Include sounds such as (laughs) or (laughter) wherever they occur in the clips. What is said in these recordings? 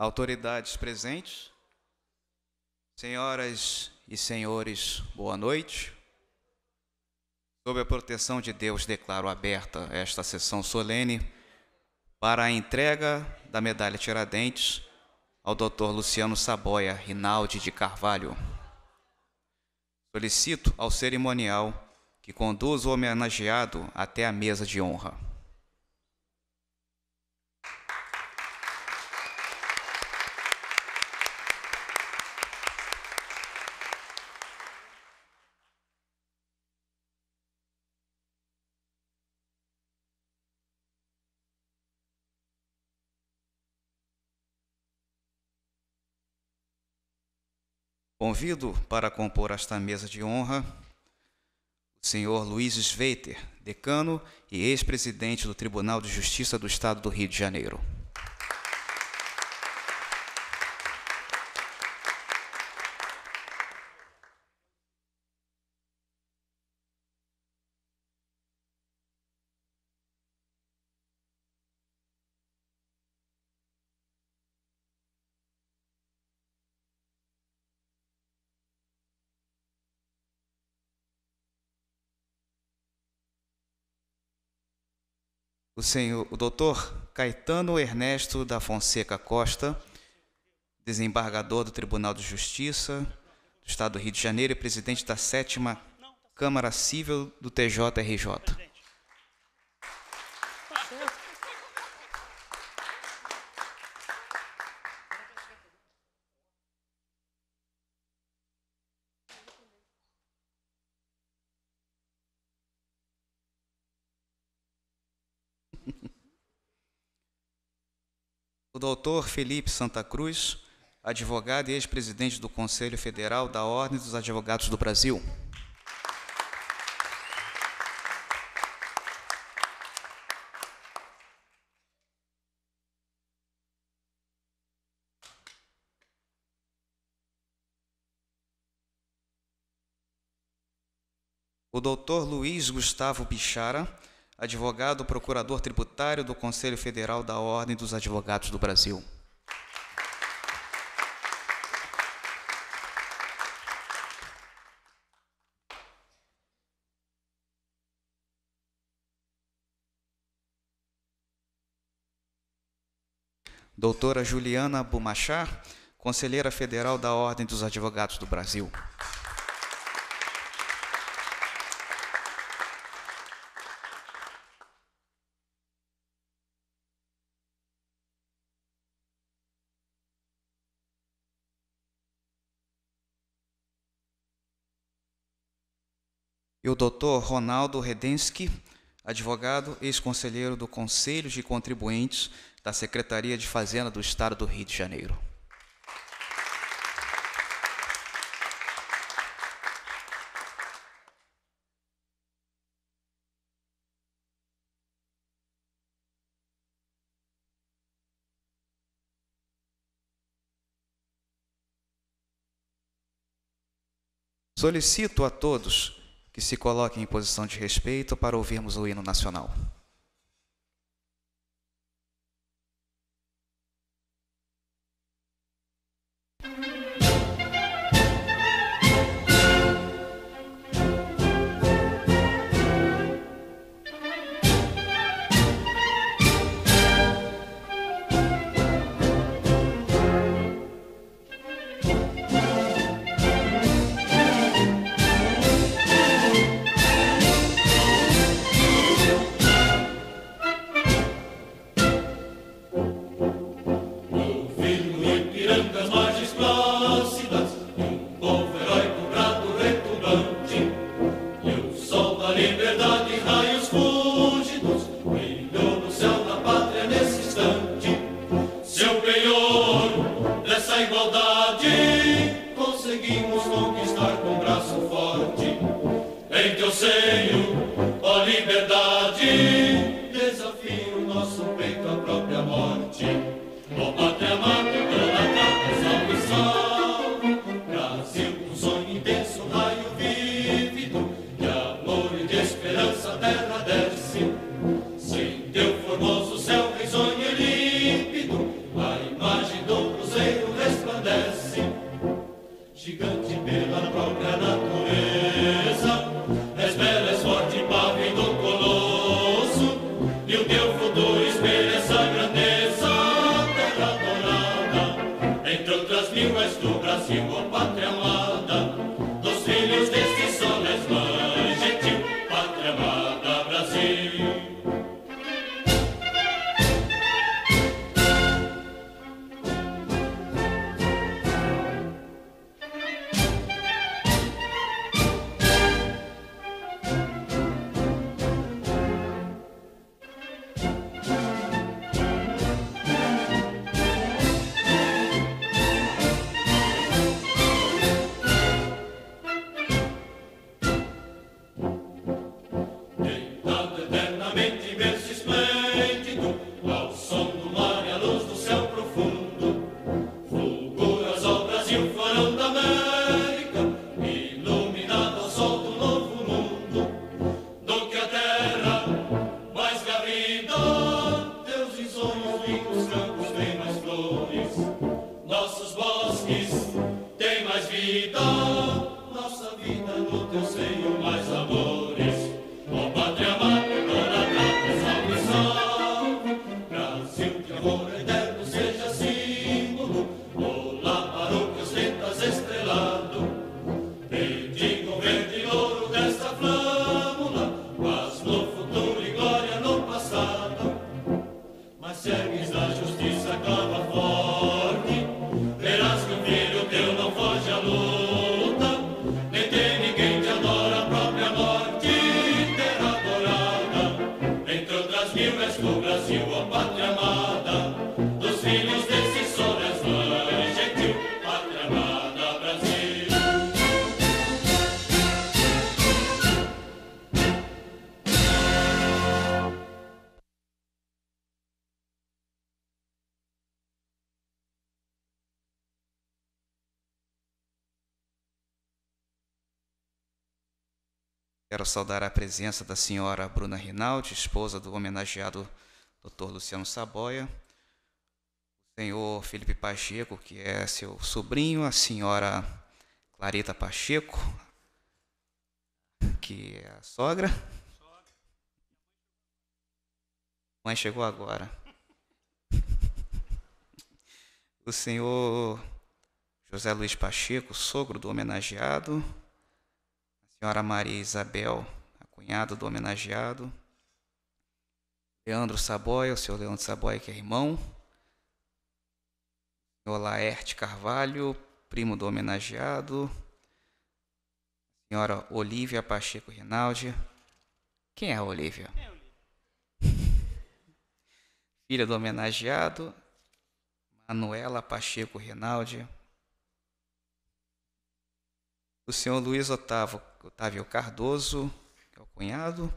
autoridades presentes, senhoras e senhores, boa noite. Sob a proteção de Deus, declaro aberta esta sessão solene para a entrega da medalha Tiradentes ao Dr. Luciano Saboia Rinaldi de Carvalho. Solicito ao cerimonial que conduza o homenageado até a mesa de honra. Convido para compor esta mesa de honra o senhor Luiz Sveiter, decano e ex-presidente do Tribunal de Justiça do Estado do Rio de Janeiro. o senhor, o doutor Caetano Ernesto da Fonseca Costa, desembargador do Tribunal de Justiça do Estado do Rio de Janeiro e presidente da sétima Câmara Civil do TJRJ. (laughs) o doutor Felipe Santa Cruz, advogado e ex-presidente do Conselho Federal da Ordem dos Advogados do Brasil. o doutor Luiz Gustavo Bichara, advogado procurador tributário do Conselho Federal da Ordem dos Advogados do Brasil. Doutora Juliana Bumachar, Conselheira Federal da Ordem dos Advogados do Brasil. Dr. Ronaldo Redensky, advogado, ex-conselheiro do Conselho de Contribuintes da Secretaria de Fazenda do Estado do Rio de Janeiro. Solicito a todos que se coloquem em posição de respeito para ouvirmos o hino nacional. saudar a presença da senhora Bruna Rinaldi, esposa do homenageado Dr. Luciano Saboia, o senhor Felipe Pacheco, que é seu sobrinho, a senhora Clarita Pacheco, que é a sogra. Mãe chegou agora. O senhor José Luiz Pacheco, sogro do homenageado senhora Maria Isabel, a cunhada do homenageado, Leandro Saboia, o senhor Leandro Saboia, que é irmão, o senhor Laerte Carvalho, primo do homenageado, senhora Olivia Pacheco Rinaldi. Quem é a Olivia? É, (laughs) Filha do homenageado, Manuela Pacheco Rinaldi. O senhor Luiz Otávio Otávio Cardoso, que é o cunhado,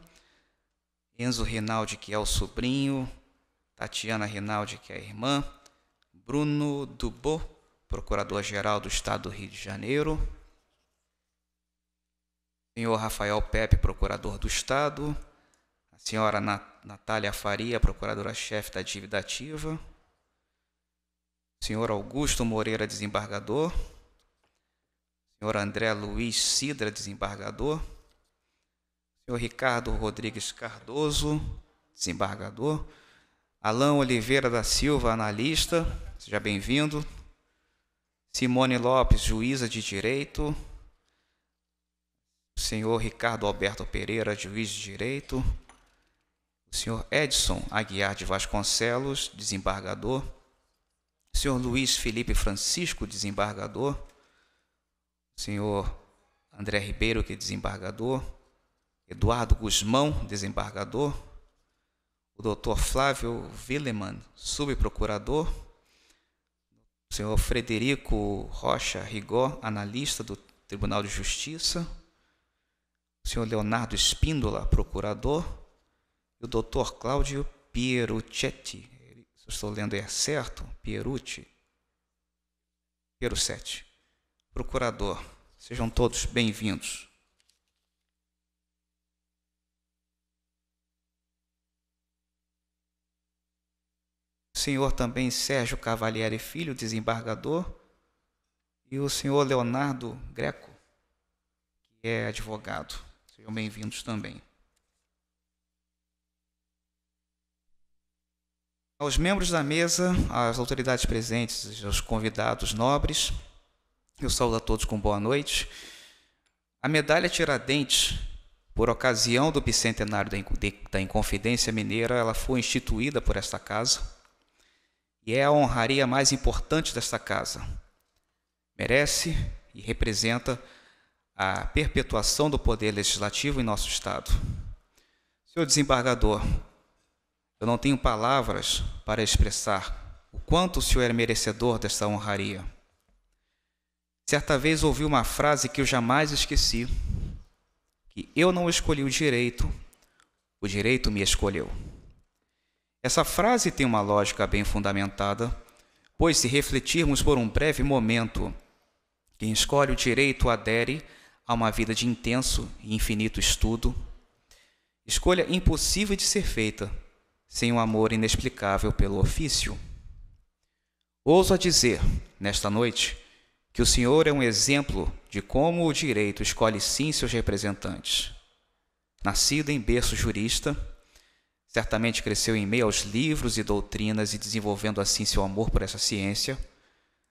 Enzo Rinaldi, que é o sobrinho, Tatiana Rinaldi, que é a irmã, Bruno Dubô, Procurador-Geral do Estado do Rio de Janeiro, senhor Rafael Pepe, Procurador do Estado, a senhora Natália Faria, Procuradora-Chefe da Dívida Ativa, senhor Augusto Moreira, Desembargador, senhor André Luiz Sidra, desembargador, senhor Ricardo Rodrigues Cardoso, desembargador, Alain Oliveira da Silva, analista, seja bem-vindo, Simone Lopes, juíza de direito, senhor Ricardo Alberto Pereira, juiz de direito, senhor Edson Aguiar de Vasconcelos, desembargador, senhor Luiz Felipe Francisco, desembargador, senhor André Ribeiro, que é desembargador, Eduardo Guzmão, desembargador, o doutor Flávio Willemann, subprocurador, o senhor Frederico Rocha Rigó, analista do Tribunal de Justiça, o senhor Leonardo Espíndola, procurador, e o doutor Cláudio Pierucetti, se eu estou lendo é certo, Pierucci, Pierucetti procurador. Sejam todos bem-vindos. O senhor também Sérgio Cavalieri Filho, desembargador, e o senhor Leonardo Greco, que é advogado. Sejam bem-vindos também. Aos membros da mesa, às autoridades presentes, aos convidados nobres, eu saúdo a todos com boa noite. A medalha Tiradentes, por ocasião do bicentenário da Inconfidência Mineira, ela foi instituída por esta casa e é a honraria mais importante desta casa. Merece e representa a perpetuação do poder legislativo em nosso Estado. Senhor desembargador, eu não tenho palavras para expressar o quanto o senhor é merecedor desta honraria. Certa vez ouvi uma frase que eu jamais esqueci: que eu não escolhi o direito, o direito me escolheu. Essa frase tem uma lógica bem fundamentada, pois se refletirmos por um breve momento, quem escolhe o direito adere a uma vida de intenso e infinito estudo, escolha impossível de ser feita sem um amor inexplicável pelo ofício. Ouso a dizer, nesta noite, que o Senhor é um exemplo de como o direito escolhe sim seus representantes. Nascido em berço jurista, certamente cresceu em meio aos livros e doutrinas e desenvolvendo assim seu amor por essa ciência,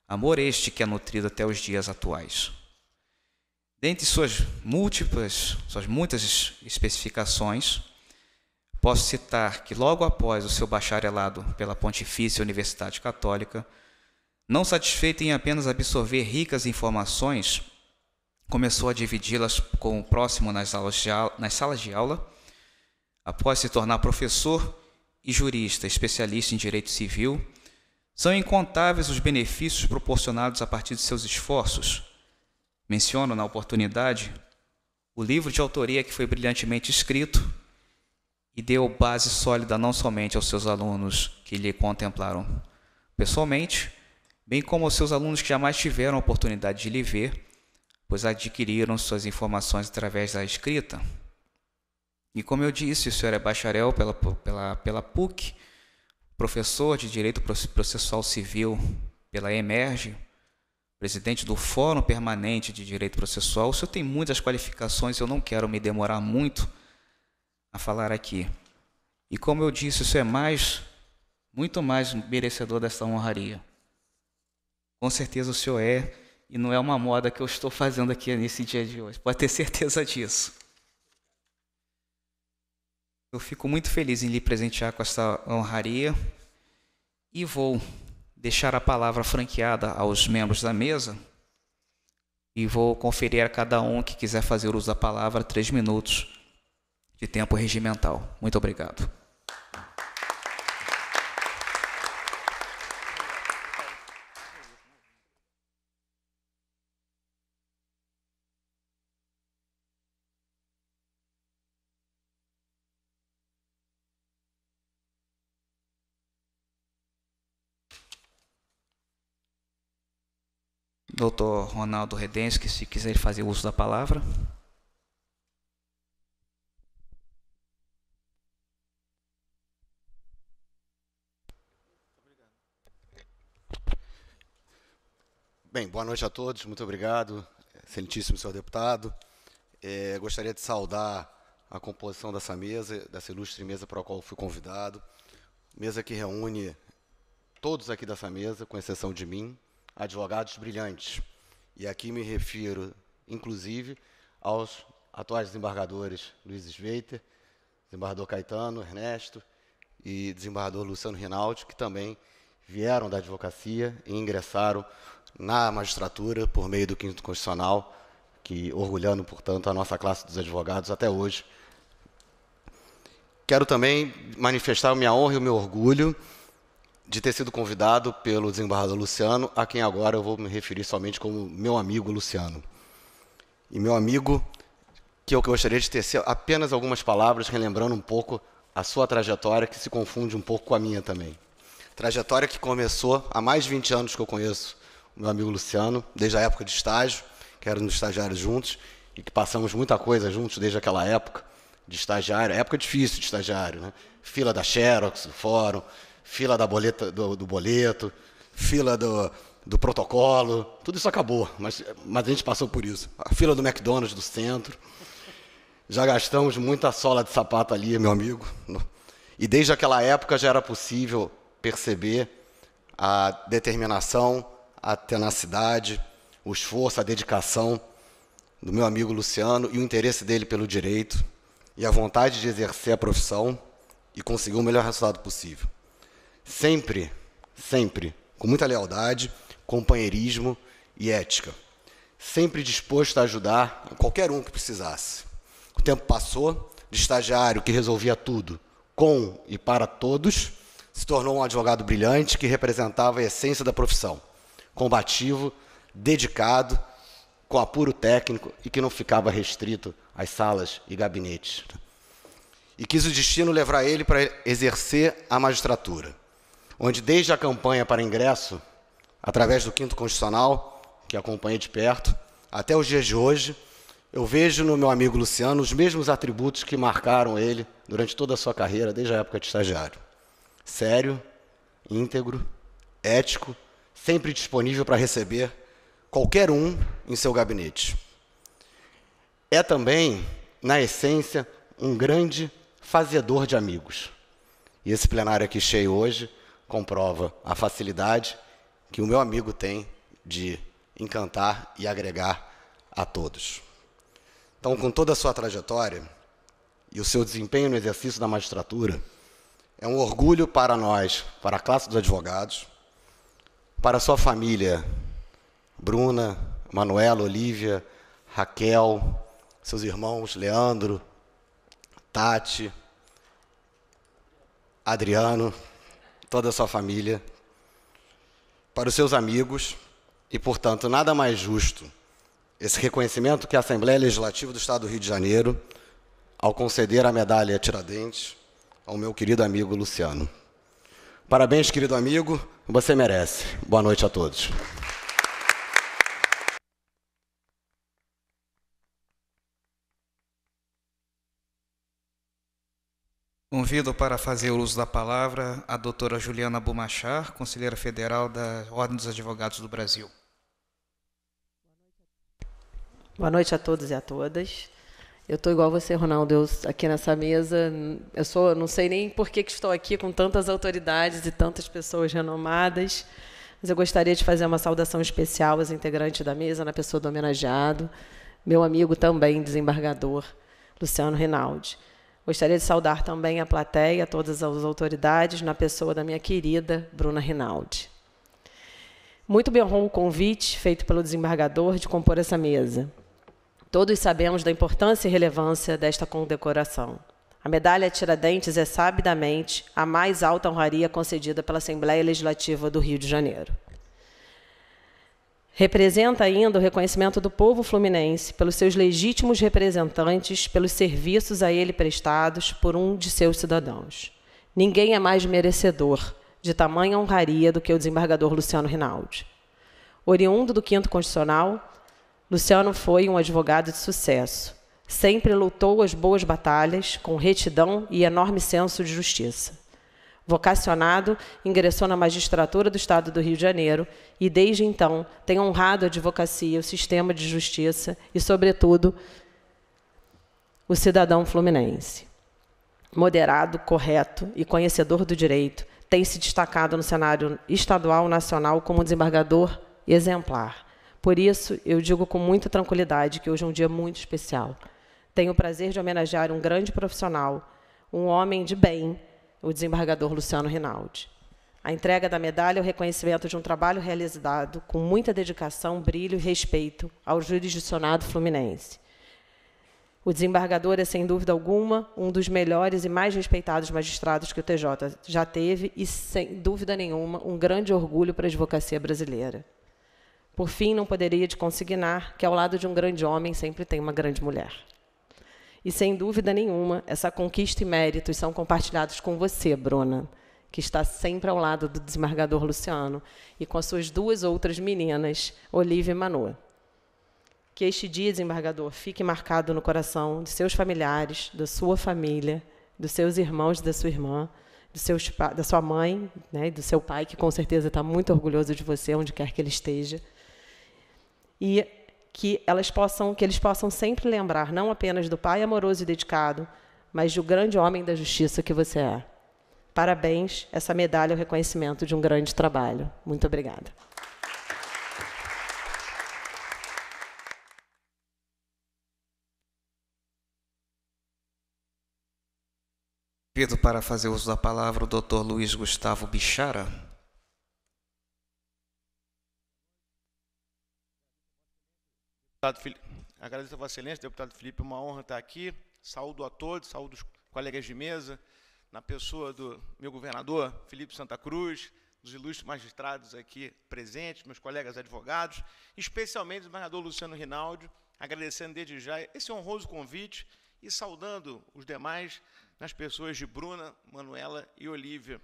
amor este que é nutrido até os dias atuais. Dentre suas múltiplas, suas muitas especificações, posso citar que logo após o seu bacharelado pela Pontifícia Universidade Católica, não satisfeito em apenas absorver ricas informações, começou a dividi-las com o próximo nas salas, de aula, nas salas de aula. Após se tornar professor e jurista, especialista em direito civil, são incontáveis os benefícios proporcionados a partir de seus esforços. Menciono na oportunidade o livro de autoria que foi brilhantemente escrito e deu base sólida não somente aos seus alunos que lhe contemplaram pessoalmente, bem como aos seus alunos que jamais tiveram a oportunidade de lhe ver, pois adquiriram suas informações através da escrita. E como eu disse, o senhor é bacharel pela, pela, pela PUC, professor de Direito Processual Civil pela EMERGE, presidente do Fórum Permanente de Direito Processual. O senhor tem muitas qualificações, eu não quero me demorar muito a falar aqui. E como eu disse, o senhor é mais, muito mais merecedor dessa honraria. Com certeza o Senhor é, e não é uma moda que eu estou fazendo aqui nesse dia de hoje. Pode ter certeza disso. Eu fico muito feliz em lhe presentear com esta honraria e vou deixar a palavra franqueada aos membros da mesa e vou conferir a cada um que quiser fazer uso da palavra três minutos de tempo regimental. Muito obrigado. doutor Ronaldo Redensky, se quiser fazer uso da palavra. Bem, boa noite a todos, muito obrigado, excelentíssimo senhor deputado. É, gostaria de saudar a composição dessa mesa, dessa ilustre mesa para a qual fui convidado. Mesa que reúne todos aqui dessa mesa, com exceção de mim, advogados brilhantes. E aqui me refiro, inclusive, aos atuais desembargadores Luiz Sveiter, desembargador Caetano, Ernesto e desembargador Luciano Rinaldi, que também vieram da advocacia e ingressaram na magistratura por meio do quinto constitucional, que orgulhando, portanto, a nossa classe dos advogados até hoje. Quero também manifestar minha honra e o meu orgulho de ter sido convidado pelo desembargador Luciano, a quem agora eu vou me referir somente como meu amigo Luciano. E meu amigo, que eu gostaria de tecer apenas algumas palavras, relembrando um pouco a sua trajetória, que se confunde um pouco com a minha também. Trajetória que começou há mais de 20 anos que eu conheço o meu amigo Luciano, desde a época de estágio, que éramos estagiários juntos, e que passamos muita coisa juntos desde aquela época de estagiário, época difícil de estagiário, né? Fila da Xerox, fórum, fila da boleta, do, do boleto, fila do, do protocolo, tudo isso acabou, mas, mas a gente passou por isso. A fila do McDonald's do centro. Já gastamos muita sola de sapato ali, meu amigo. E desde aquela época já era possível perceber a determinação, a tenacidade, o esforço, a dedicação do meu amigo Luciano e o interesse dele pelo direito e a vontade de exercer a profissão e conseguir o melhor resultado possível. Sempre, sempre, com muita lealdade, companheirismo e ética. Sempre disposto a ajudar qualquer um que precisasse. O tempo passou, de estagiário que resolvia tudo com e para todos, se tornou um advogado brilhante que representava a essência da profissão. Combativo, dedicado, com apuro técnico e que não ficava restrito às salas e gabinetes. E quis o destino levar ele para exercer a magistratura onde desde a campanha para ingresso, através do Quinto Constitucional, que acompanhei de perto, até os dias de hoje, eu vejo no meu amigo Luciano os mesmos atributos que marcaram ele durante toda a sua carreira, desde a época de estagiário. Sério, íntegro, ético, sempre disponível para receber qualquer um em seu gabinete. É também, na essência, um grande fazedor de amigos. E esse plenário aqui cheio hoje comprova a facilidade que o meu amigo tem de encantar e agregar a todos. Então, com toda a sua trajetória e o seu desempenho no exercício da magistratura, é um orgulho para nós, para a classe dos advogados, para a sua família, Bruna, Manuela, Olivia, Raquel, seus irmãos Leandro, Tati, Adriano, toda a sua família, para os seus amigos e, portanto, nada mais justo esse reconhecimento que a Assembleia Legislativa do Estado do Rio de Janeiro, ao conceder a medalha Tiradentes ao meu querido amigo Luciano. Parabéns, querido amigo, você merece. Boa noite a todos. Convido para fazer uso da palavra a doutora Juliana Bumachar, conselheira federal da Ordem dos Advogados do Brasil. Boa noite a todos e a todas. Eu estou igual você, Ronaldo, eu, aqui nessa mesa. Eu sou, não sei nem por que, que estou aqui com tantas autoridades e tantas pessoas renomadas, mas eu gostaria de fazer uma saudação especial aos integrantes da mesa, na pessoa do homenageado, meu amigo também, desembargador Luciano Reinaldi. Gostaria de saudar também a plateia, todas as autoridades, na pessoa da minha querida Bruna Rinaldi. Muito bem honrou o convite feito pelo desembargador de compor essa mesa. Todos sabemos da importância e relevância desta condecoração. A medalha Tiradentes é sabidamente a mais alta honraria concedida pela Assembleia Legislativa do Rio de Janeiro. Representa ainda o reconhecimento do povo fluminense pelos seus legítimos representantes, pelos serviços a ele prestados por um de seus cidadãos. Ninguém é mais merecedor de tamanha honraria do que o desembargador Luciano Rinaldi. Oriundo do Quinto Constitucional, Luciano foi um advogado de sucesso. Sempre lutou as boas batalhas com retidão e enorme senso de justiça. Vocacionado, ingressou na magistratura do Estado do Rio de Janeiro e, desde então, tem honrado a advocacia, o sistema de justiça e, sobretudo, o cidadão fluminense. Moderado, correto e conhecedor do direito, tem se destacado no cenário estadual e nacional como um desembargador exemplar. Por isso, eu digo com muita tranquilidade que hoje é um dia muito especial. Tenho o prazer de homenagear um grande profissional, um homem de bem o desembargador Luciano Rinaldi. A entrega da medalha é o reconhecimento de um trabalho realizado com muita dedicação, brilho e respeito ao jurisdicionado fluminense. O desembargador é, sem dúvida alguma, um dos melhores e mais respeitados magistrados que o TJ já teve e, sem dúvida nenhuma, um grande orgulho para a advocacia brasileira. Por fim, não poderia de consignar que, ao lado de um grande homem, sempre tem uma grande mulher. E sem dúvida nenhuma, essa conquista e méritos são compartilhados com você, Bruna, que está sempre ao lado do desembargador Luciano e com as suas duas outras meninas, Olivia e Manu. Que este dia, desembargador, fique marcado no coração de seus familiares, da sua família, dos seus irmãos e da sua irmã, da sua mãe né, do seu pai, que com certeza está muito orgulhoso de você, onde quer que ele esteja. E que elas possam, que eles possam sempre lembrar não apenas do pai amoroso e dedicado, mas do grande homem da justiça que você é. Parabéns, essa medalha é o reconhecimento de um grande trabalho. Muito obrigada. Pido para fazer uso da palavra o Dr. Luiz Gustavo Bichara. Deputado Filipe, agradeço a Vossa Excelência, deputado Felipe, uma honra estar aqui. Saúdo a todos, saúdo os colegas de mesa, na pessoa do meu governador, Felipe Santa Cruz, dos ilustres magistrados aqui presentes, meus colegas advogados, especialmente o governador Luciano Rinaldi, agradecendo desde já esse honroso convite e saudando os demais nas pessoas de Bruna, Manuela e Olívia.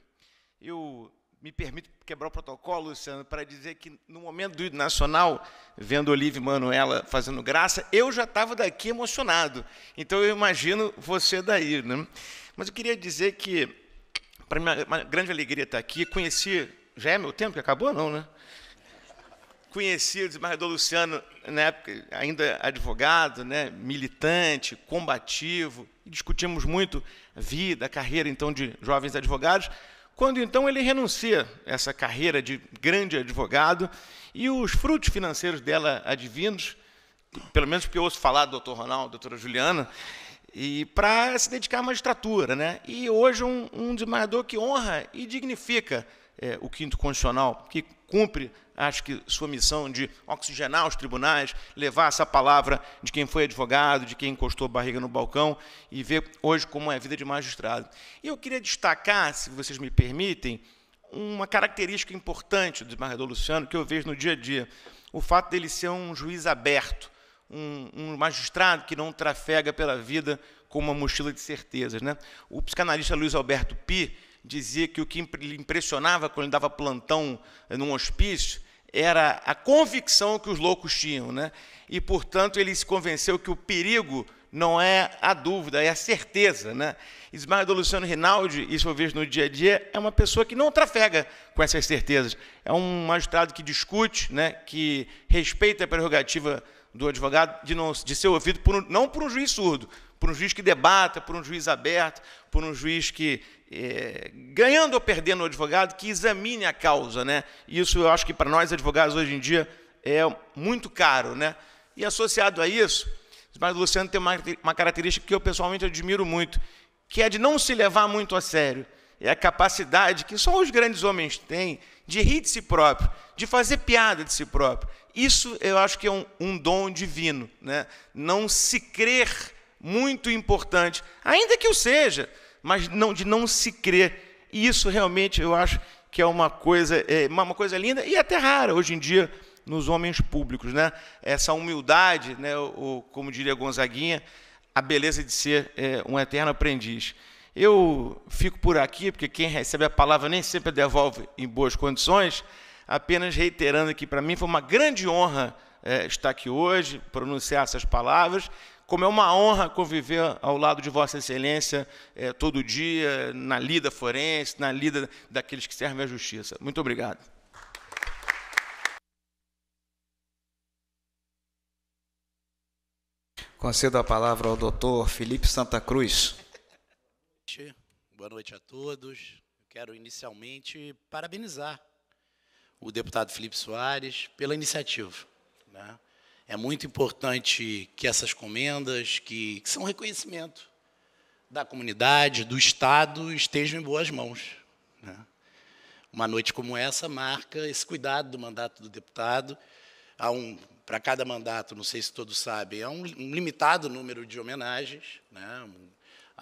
Eu me permito quebrar o protocolo, Luciano, para dizer que no momento do Nacional, vendo Olivia e Manuela fazendo graça, eu já estava daqui emocionado. Então eu imagino você daí, né? Mas eu queria dizer que para mim uma grande alegria estar aqui, conheci, já é meu tempo que acabou não, né? Conheci o desembargador Luciano, na época ainda advogado, né, militante, combativo, discutimos muito a vida, a carreira então de jovens advogados quando então ele renuncia essa carreira de grande advogado e os frutos financeiros dela advindos, pelo menos que eu ouço falar do doutor Ronaldo, doutora Juliana, e para se dedicar à magistratura. Né? E hoje um, um desembargador que honra e dignifica é, o quinto constitucional, que cumpre, acho que, sua missão de oxigenar os tribunais, levar essa palavra de quem foi advogado, de quem encostou a barriga no balcão e ver hoje como é a vida de magistrado. E eu queria destacar, se vocês me permitem, uma característica importante do desembargador Luciano que eu vejo no dia a dia, o fato dele ser um juiz aberto, um, um magistrado que não trafega pela vida com uma mochila de certezas. Né? O psicanalista Luiz Alberto Pi, dizia que o que lhe impressionava quando ele dava plantão eh, num hospício era a convicção que os loucos tinham, né? E portanto ele se convenceu que o perigo não é a dúvida, é a certeza, né? Ismael do Luciano Rinaldi, isso eu vejo no dia a dia, é uma pessoa que não trafega com essas certezas. É um magistrado que discute, né? Que respeita a prerrogativa do advogado de, não, de ser ouvido por um, não por um juiz surdo, por um juiz que debata, por um juiz aberto, por um juiz que, é, ganhando ou perdendo o advogado, que examine a causa. Né? Isso eu acho que para nós advogados hoje em dia é muito caro. Né? E associado a isso, mas o Luciano tem uma, uma característica que eu pessoalmente admiro muito, que é de não se levar muito a sério. É a capacidade que só os grandes homens têm de rir de si próprio, de fazer piada de si próprio. Isso eu acho que é um, um dom divino. Né? Não se crer muito importante, ainda que o seja, mas não, de não se crer. E isso realmente eu acho que é uma coisa, é uma coisa linda e até rara hoje em dia nos homens públicos, né? Essa humildade, né? O, como diria Gonzaguinha, a beleza de ser é, um eterno aprendiz. Eu fico por aqui, porque quem recebe a palavra nem sempre devolve em boas condições, apenas reiterando que para mim foi uma grande honra é, estar aqui hoje, pronunciar essas palavras, como é uma honra conviver ao lado de Vossa Excelência é, todo dia, na lida forense, na lida daqueles que servem à justiça. Muito obrigado. Concedo a palavra ao doutor Felipe Santa Cruz noite, boa noite a todos. Eu quero inicialmente parabenizar o deputado Felipe Soares pela iniciativa. Né? É muito importante que essas comendas, que, que são reconhecimento da comunidade, do Estado, estejam em boas mãos. Né? Uma noite como essa marca esse cuidado do mandato do deputado. Há um para cada mandato, não sei se todos sabem, é um, limitado número de homenagens, né?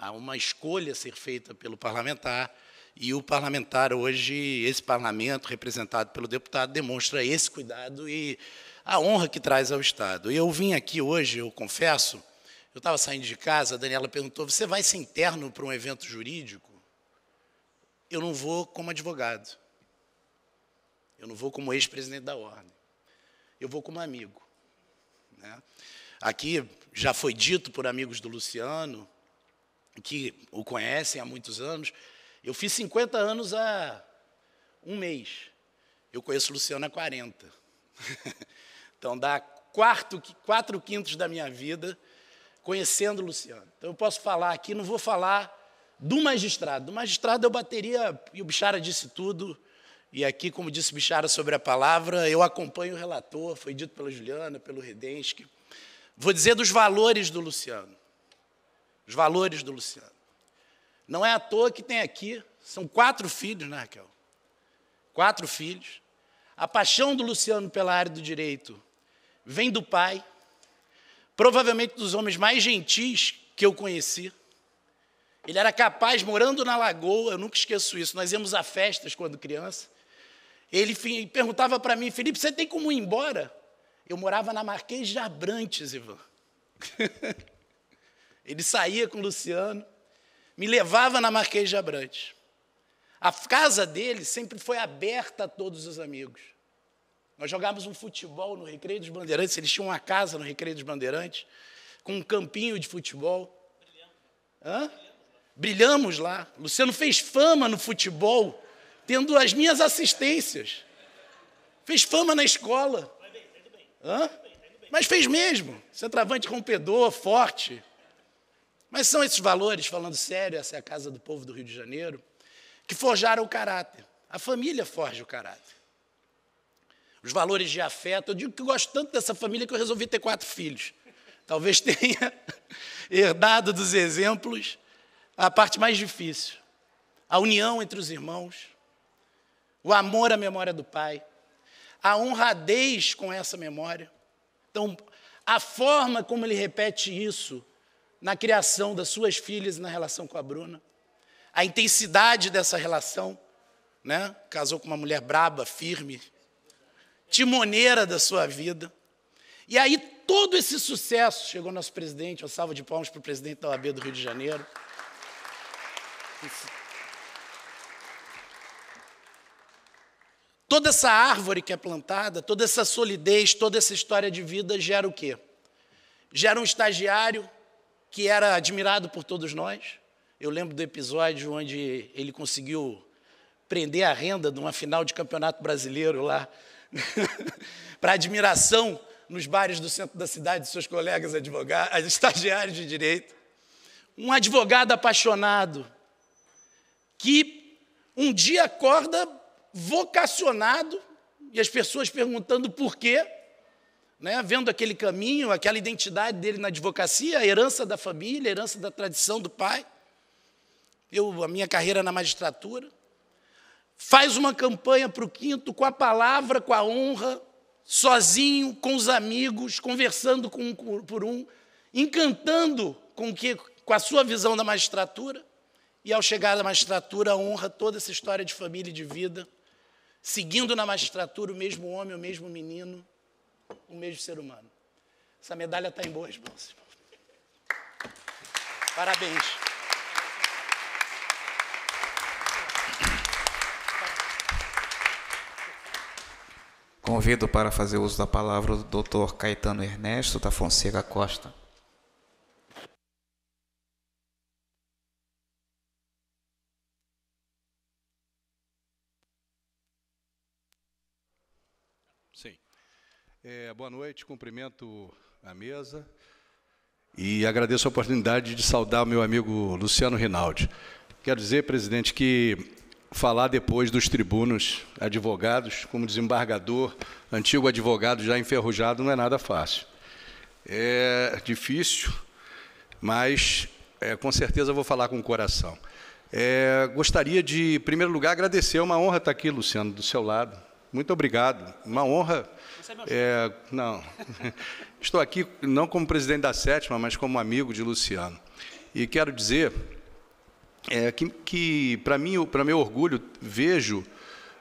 Há uma escolha a ser feita pelo parlamentar, e o parlamentar hoje, esse parlamento, representado pelo deputado, demonstra esse cuidado e a honra que traz ao Estado. E eu vim aqui hoje, eu confesso, eu estava saindo de casa, a Daniela perguntou: você vai ser interno para um evento jurídico? Eu não vou como advogado. Eu não vou como ex-presidente da ordem. Eu vou como amigo. Né? Aqui já foi dito por amigos do Luciano, que o conhecem há muitos anos. Eu fiz 50 anos há um mês. Eu conheço Luciano há 40. (laughs) então, dá quarto, quatro quintos da minha vida conhecendo Luciano. Então, eu posso falar aqui, não vou falar do magistrado. Do magistrado eu bateria, e o Bichara disse tudo. E aqui, como disse Bichara sobre a palavra, eu acompanho o relator, foi dito pela Juliana, pelo Redensky. Vou dizer dos valores do Luciano os valores do Luciano. Não é à toa que tem aqui, são quatro filhos, né, Raquel? Quatro filhos. A paixão do Luciano pela área do direito vem do pai, provavelmente dos homens mais gentis que eu conheci. Ele era capaz, morando na lagoa, eu nunca esqueço isso, nós íamos a festas quando criança. Ele perguntava para mim, Felipe, você tem como ir embora? Eu morava na Marquês de Abrantes, Ivan. (laughs) Ele saía com o Luciano, me levava na Marquês de Abrantes. A casa dele sempre foi aberta a todos os amigos. Nós jogávamos um futebol no Recreio dos Bandeirantes, eles tinham uma casa no Recreio dos Bandeirantes, com um campinho de futebol. Hã? Brilhamos lá. Luciano fez fama no futebol, tendo as minhas assistências. Fez fama na escola. Hã? Mas fez mesmo. Centravante rompedor, forte. Mas são esses valores, falando sério, essa é a casa do povo do Rio de Janeiro, que forjaram o caráter. A família forja o caráter. Os valores de afeto. Eu digo que eu gosto tanto dessa família que eu resolvi ter quatro filhos. Talvez (laughs) tenha herdado dos exemplos a parte mais difícil. A união entre os irmãos, o amor à memória do pai, a honradez com essa memória. Então, a forma como ele repete isso na criação das suas filhas e na relação com a Bruna. A intensidade dessa relação, né? Casou com uma mulher braba, firme, timoneira da sua vida. E aí todo esse sucesso chegou nosso presidente, uma salva de palmas para o presidente da OAB do Rio de Janeiro. Toda essa árvore que é plantada, toda essa solidez, toda essa história de vida gera o quê? Gera um estagiário que era admirado por todos nós. Eu lembro do episódio onde ele conseguiu prender a renda de uma final de campeonato brasileiro lá, (laughs) para admiração nos bares do centro da cidade de seus colegas advogados, (laughs) estagiários de direito. Um advogado apaixonado que um dia acorda vocacionado e as pessoas perguntando por quê né, vendo aquele caminho, aquela identidade dele na advocacia, a herança da família, a herança da tradição do pai, eu, a minha carreira na magistratura. Faz uma campanha para o quinto com a palavra, com a honra, sozinho, com os amigos, conversando com um por um, encantando com, que, com a sua visão da magistratura. E ao chegar na magistratura, honra toda essa história de família e de vida, seguindo na magistratura o mesmo homem, o mesmo menino, o mesmo ser humano. Essa medalha está em boas mãos. Parabéns. Convido para fazer uso da palavra o doutor Caetano Ernesto da Fonseca Costa. É, boa noite, cumprimento a mesa e agradeço a oportunidade de saudar meu amigo Luciano Rinaldi. Quero dizer, presidente, que falar depois dos tribunos advogados, como desembargador, antigo advogado já enferrujado, não é nada fácil. É difícil, mas é, com certeza vou falar com o coração. É, gostaria de, em primeiro lugar, agradecer, é uma honra estar aqui, Luciano, do seu lado. Muito obrigado, uma honra é meu é, Não. (laughs) Estou aqui não como presidente da sétima, mas como amigo de Luciano. E quero dizer é, que, que para mim, para meu orgulho, vejo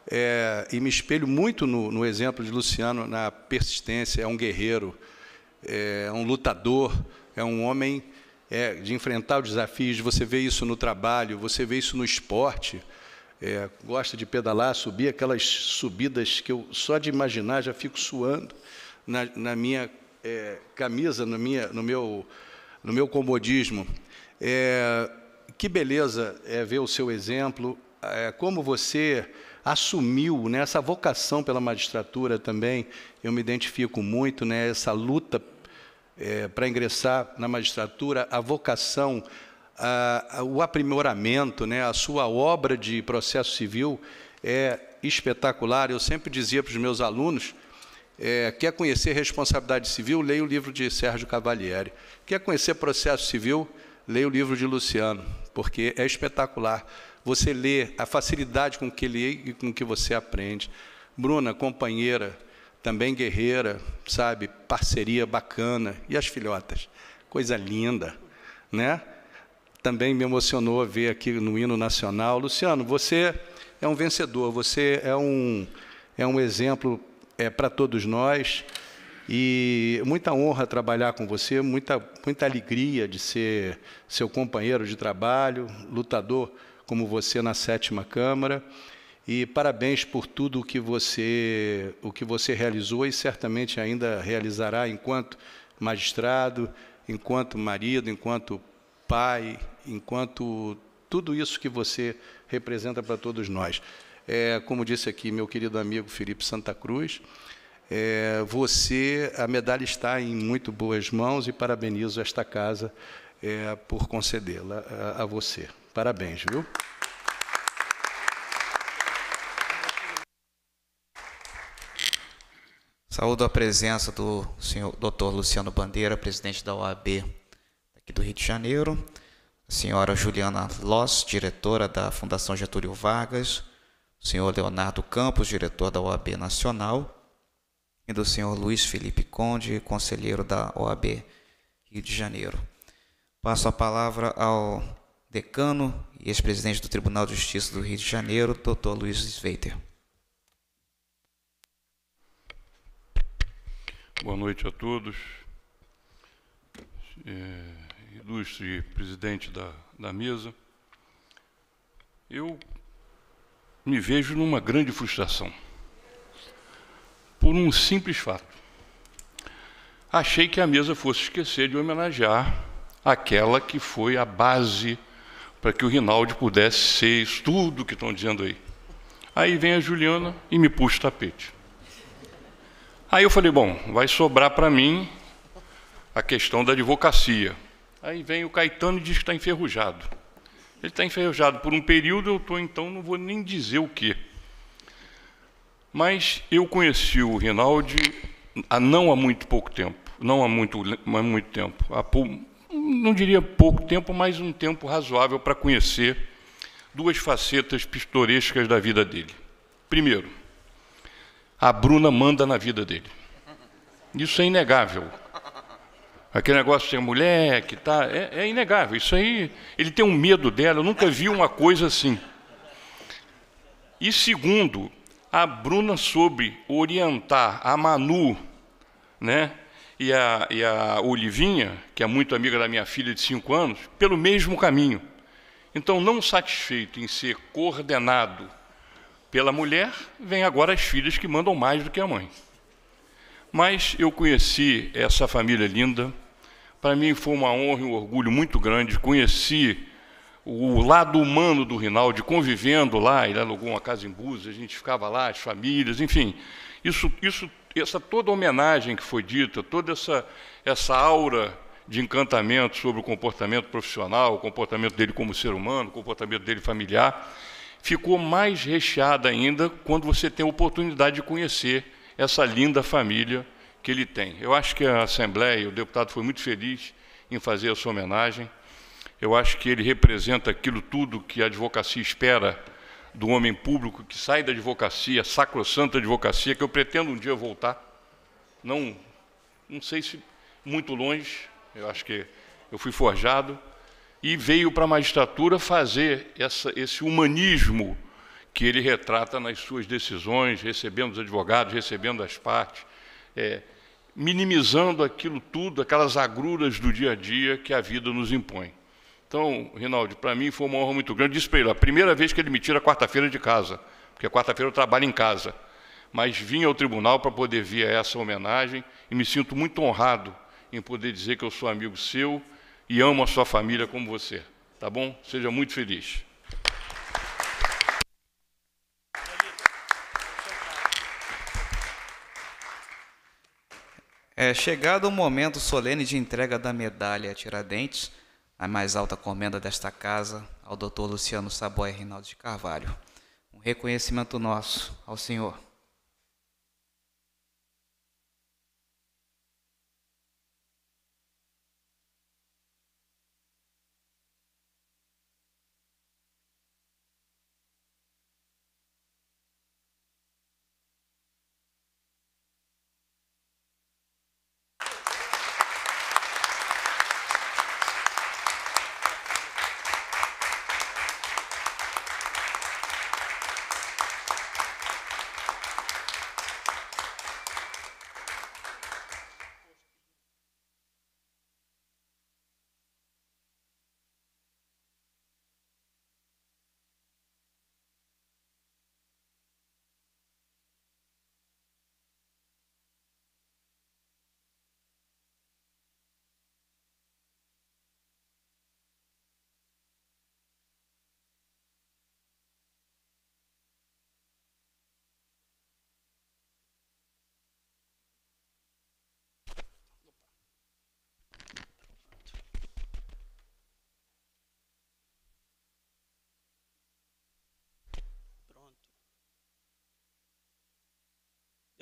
é, e me espelho muito no, no, exemplo de Luciano na persistência. É um guerreiro, é, é um lutador, é um homem é, de enfrentar os desafios. Você vê isso no trabalho, você vê isso no esporte é, gosta de pedalar, subir aquelas subidas que eu só de imaginar já fico suando na, na minha é, camisa, no, minha, no, meu, no meu comodismo. É, que beleza é ver o seu exemplo, é, como você assumiu né, essa vocação pela magistratura também. Eu me identifico muito, né, essa luta é, para ingressar na magistratura, a vocação o aprimoramento, né? a sua obra de processo civil é espetacular. Eu sempre dizia para os meus alunos, é, quer conhecer responsabilidade civil, leia o livro de Sérgio Cavalieri. Quer conhecer processo civil, leia o livro de Luciano, porque é espetacular. Você lê a facilidade com que lê e com que você aprende. Bruna, companheira, também guerreira, sabe, parceria bacana. E as filhotas? Coisa linda, né? também me emocionou ver aqui no hino nacional. Luciano, você é um vencedor, você é um, é um exemplo é, para todos nós. E muita honra trabalhar com você, muita, muita alegria de ser seu companheiro de trabalho, lutador como você na sétima Câmara. E parabéns por tudo o que você, o que você realizou e certamente ainda realizará enquanto magistrado, enquanto marido, enquanto pai, enquanto tudo isso que você representa para todos nós. É, como disse aqui meu querido amigo Felipe Santa Cruz, é, você, a medalha está em muito boas mãos e parabenizo esta casa é, por concedê-la a, a você. Parabéns, viu? Saúdo a presença do senhor Dr. Luciano Bandeira, presidente da OAB aqui do Rio de Janeiro senhora Juliana Loss, diretora da Fundação Getúlio Vargas, o senhor Leonardo Campos, diretor da OAB Nacional, e do senhor Luiz Felipe Conde, conselheiro da OAB Rio de Janeiro. Passo a palavra ao decano e ex-presidente do Tribunal de Justiça do Rio de Janeiro, doutor Luiz Sveiter. Boa noite a todos. É ilustre presidente da, da mesa, eu me vejo numa grande frustração por um simples fato. Achei que a mesa fosse esquecer de homenagear aquela que foi a base para que o Rinaldi pudesse ser isso tudo que estão dizendo aí. Aí vem a Juliana e me puxa o tapete. Aí eu falei, bom, vai sobrar para mim a questão da advocacia, Aí vem o Caetano e diz que está enferrujado. Ele está enferrujado por um período, eu estou então, não vou nem dizer o quê. Mas eu conheci o Rinaldi há, não há muito pouco tempo, não há muito, há muito tempo, há pou, não diria pouco tempo, mas um tempo razoável para conhecer duas facetas pitorescas da vida dele. Primeiro, a Bruna manda na vida dele. Isso é inegável. Aquele negócio de mulher que tá, é, é inegável. Isso aí, ele tem um medo dela. Eu nunca vi uma coisa assim. E segundo, a Bruna soube orientar a Manu, né? E a, e a Olivinha, que é muito amiga da minha filha de cinco anos, pelo mesmo caminho. Então, não satisfeito em ser coordenado pela mulher, vem agora as filhas que mandam mais do que a mãe. Mas eu conheci essa família linda. Para mim foi uma honra e um orgulho muito grande. Conheci o lado humano do Rinaldi, convivendo lá, ele alugou uma casa em Búzios, a gente ficava lá, as famílias, enfim. Isso, isso, essa toda homenagem que foi dita, toda essa, essa aura de encantamento sobre o comportamento profissional, o comportamento dele como ser humano, o comportamento dele familiar, ficou mais recheada ainda quando você tem a oportunidade de conhecer essa linda família que ele tem. Eu acho que a Assembleia, o deputado foi muito feliz em fazer a sua homenagem. Eu acho que ele representa aquilo tudo que a advocacia espera do homem público que sai da advocacia, sacrossanta advocacia, que eu pretendo um dia voltar. Não, não sei se muito longe, eu acho que eu fui forjado, e veio para a magistratura fazer essa, esse humanismo que ele retrata nas suas decisões, recebendo os advogados, recebendo as partes, é, minimizando aquilo tudo, aquelas agruras do dia a dia que a vida nos impõe. Então, Rinaldi, para mim foi uma honra muito grande. Disse para ele, a primeira vez que ele me tira é quarta-feira de casa, porque quarta-feira eu trabalho em casa, mas vim ao tribunal para poder vir a essa homenagem e me sinto muito honrado em poder dizer que eu sou amigo seu e amo a sua família como você. Tá bom? Seja muito feliz. É, chegado o momento solene de entrega da medalha a Tiradentes, a mais alta comenda desta casa, ao Dr. Luciano Saboia Reinaldo de Carvalho. Um reconhecimento nosso ao senhor.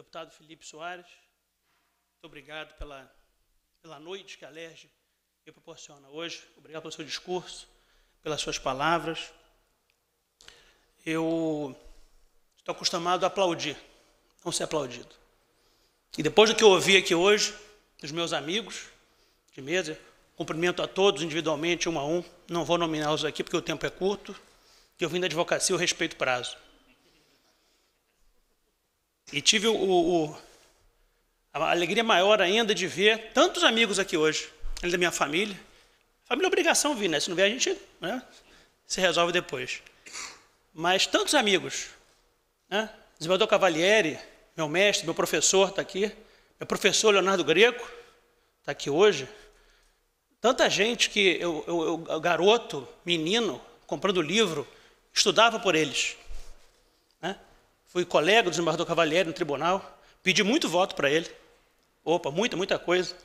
deputado Felipe Soares. Muito obrigado pela, pela noite que a LERJ me proporciona hoje. Obrigado pelo seu discurso, pelas suas palavras. Eu estou acostumado a aplaudir, não ser aplaudido. E depois do que eu ouvi aqui hoje, dos meus amigos de mesa, cumprimento a todos individualmente, um a um. Não vou nominá-los aqui porque o tempo é curto, que eu vim da advocacia, eu respeito prazo. E tive o, o, a alegria maior ainda de ver tantos amigos aqui hoje, além da minha família. Família é obrigação vir, né? Se não vier, a gente né? se resolve depois. Mas tantos amigos. Né? Desembargador Cavalieri, meu mestre, meu professor está aqui. Meu professor Leonardo Greco está aqui hoje. Tanta gente que eu, eu, eu, garoto, menino, comprando livro, estudava por eles fui colega do desembargador Cavalieri no tribunal, pedi muito voto para ele. Opa, muita, muita coisa.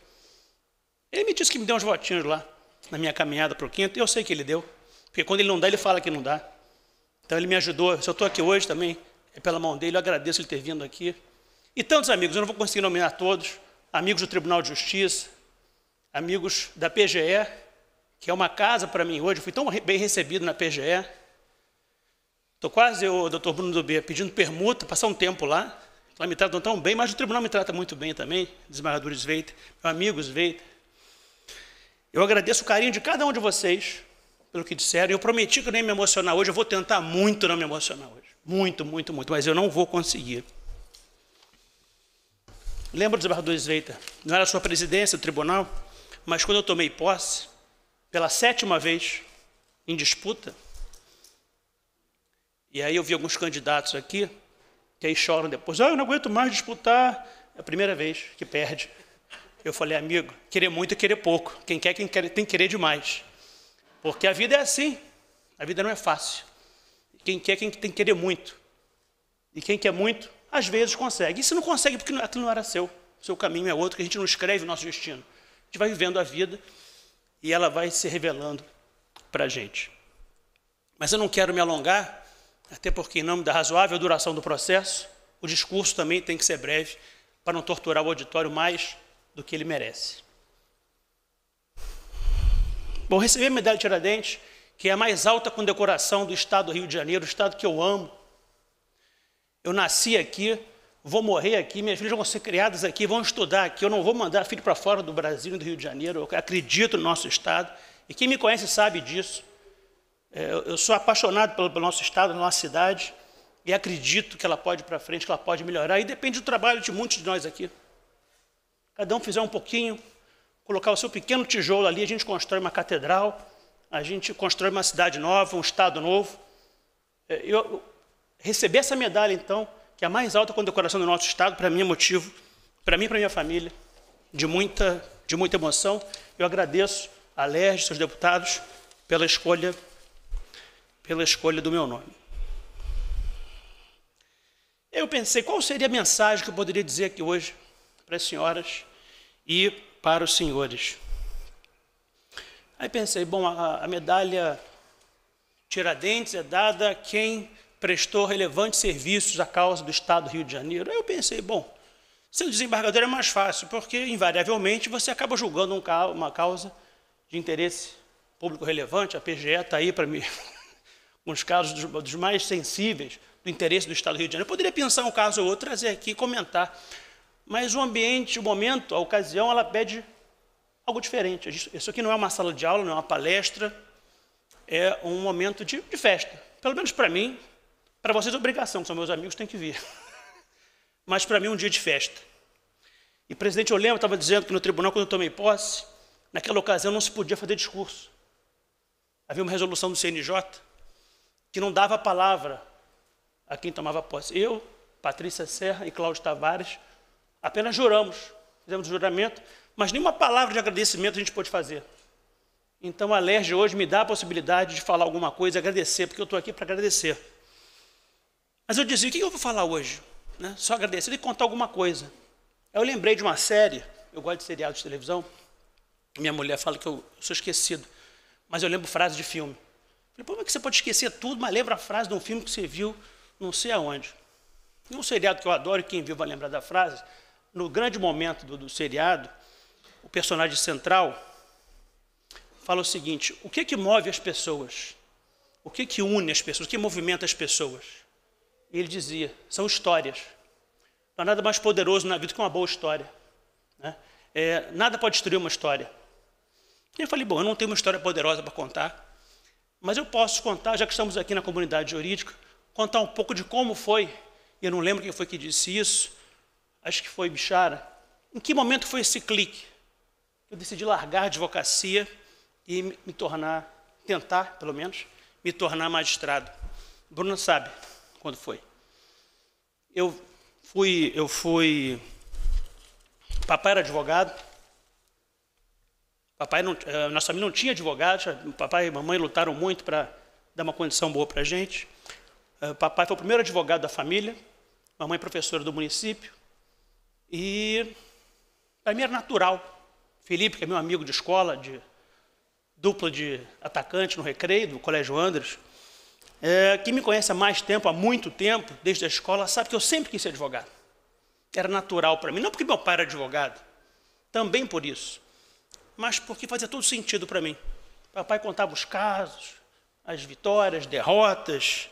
Ele me disse que me deu uns votinhos lá, na minha caminhada para o quinto, e eu sei que ele deu. Porque quando ele não dá, ele fala que não dá. Então ele me ajudou. Se eu estou aqui hoje também, é pela mão dele, eu agradeço ele ter vindo aqui. E tantos amigos, eu não vou conseguir nominar todos, amigos do Tribunal de Justiça, amigos da PGE, que é uma casa para mim hoje, eu fui tão bem recebido na PGE, Estou quase, o doutor Bruno Dubia, pedindo permuta, passar um tempo lá. Lá me tratam tão bem, mas o tribunal me trata muito bem também, desembargador Sveita, meu amigo Sveita. Eu agradeço o carinho de cada um de vocês pelo que disseram. Eu prometi que eu nem me emocionar hoje, eu vou tentar muito não me emocionar hoje. Muito, muito, muito, mas eu não vou conseguir. Lembro desembargador Sveita, não era sua presidência do tribunal, mas quando eu tomei posse, pela sétima vez em disputa, e aí eu vi alguns candidatos aqui que aí choram depois. Ah, eu não aguento mais disputar. É a primeira vez que perde. Eu falei, amigo, querer muito é querer pouco. Quem quer, quem quer, tem que querer demais. Porque a vida é assim. A vida não é fácil. Quem quer, quem tem que querer muito. E quem quer muito, às vezes consegue. E se não consegue, é porque aquilo não era seu. seu caminho é outro, que a gente não escreve o nosso destino. A gente vai vivendo a vida e ela vai se revelando para a gente. Mas eu não quero me alongar, até porque, em nome da razoável duração do processo, o discurso também tem que ser breve, para não torturar o auditório mais do que ele merece. Bom, recebi a medalha de Tiradentes, que é a mais alta condecoração do Estado do Rio de Janeiro, o Estado que eu amo. Eu nasci aqui, vou morrer aqui, minhas filhas vão ser criadas aqui, vão estudar aqui. Eu não vou mandar filho para fora do Brasil e do Rio de Janeiro. Eu acredito no nosso Estado. E quem me conhece sabe disso. É, eu sou apaixonado pelo, pelo nosso estado, pela nossa cidade, e acredito que ela pode ir para frente, que ela pode melhorar, e depende do trabalho de muitos de nós aqui. Cada um fizer um pouquinho, colocar o seu pequeno tijolo ali, a gente constrói uma catedral, a gente constrói uma cidade nova, um estado novo. É, eu receber essa medalha, então, que é a mais alta condecoração do nosso estado, para mim é motivo, para mim e para minha família, de muita, de muita emoção. Eu agradeço a LERJ, seus deputados, pela escolha pela escolha do meu nome. Eu pensei, qual seria a mensagem que eu poderia dizer aqui hoje para as senhoras e para os senhores? Aí pensei, bom, a, a medalha Tiradentes é dada a quem prestou relevantes serviços à causa do Estado do Rio de Janeiro. Aí eu pensei, bom, ser desembargador é mais fácil, porque invariavelmente você acaba julgando um uma causa de interesse público relevante, a PGE está aí para me uns casos dos, dos mais sensíveis do interesse do Estado do Rio de Janeiro. Eu poderia pensar um caso ou outro, trazer aqui e comentar. Mas o ambiente, o momento, a ocasião, ela pede algo diferente. Isso aqui não é uma sala de aula, não é uma palestra, é um momento de, de festa. Pelo menos para mim, para vocês é obrigação, que são meus amigos, tem que vir. (laughs) Mas para mim é um dia de festa. E, presidente, eu lembro, estava dizendo que no tribunal, quando eu tomei posse, naquela ocasião não se podia fazer discurso. Havia uma resolução do CNJ que não dava a palavra a quem tomava posse. Eu, Patrícia Serra e Cláudio Tavares apenas juramos, fizemos o juramento, mas nenhuma palavra de agradecimento a gente pôde fazer. Então a Lerge hoje me dá a possibilidade de falar alguma coisa, agradecer, porque eu estou aqui para agradecer. Mas eu dizia, o que eu vou falar hoje? Né? Só agradecer e contar alguma coisa. Eu lembrei de uma série, eu gosto de seriados de televisão, minha mulher fala que eu sou esquecido, mas eu lembro frases de filme. Depois como é que você pode esquecer tudo, mas lembra a frase de um filme que você viu não sei aonde. E um seriado que eu adoro, e quem viu vai lembrar da frase, no grande momento do, do seriado, o personagem central fala o seguinte, o que é que move as pessoas? O que é que une as pessoas? O que movimenta as pessoas? E ele dizia, são histórias. Não há nada mais poderoso na vida que uma boa história. Né? É, nada pode destruir uma história. E eu falei, bom, eu não tenho uma história poderosa para contar, mas eu posso contar, já que estamos aqui na comunidade jurídica, contar um pouco de como foi, eu não lembro quem foi que disse isso, acho que foi Bichara, em que momento foi esse clique? Eu decidi largar a advocacia e me tornar, tentar, pelo menos, me tornar magistrado. Bruno sabe quando foi. Eu fui, eu fui, papai era advogado, Papai não, eh, nossa família não tinha advogado, papai e mamãe lutaram muito para dar uma condição boa para a gente. Eh, papai foi o primeiro advogado da família, mamãe professora do município. E para mim era natural. Felipe, que é meu amigo de escola, de dupla de atacante no recreio, do Colégio Andres, é, eh, quem me conhece há mais tempo, há muito tempo, desde a escola, sabe que eu sempre quis ser advogado. Era natural para mim, não porque meu pai era advogado, também por isso mas porque fazia todo sentido para mim. Papai contava os casos, as vitórias, derrotas,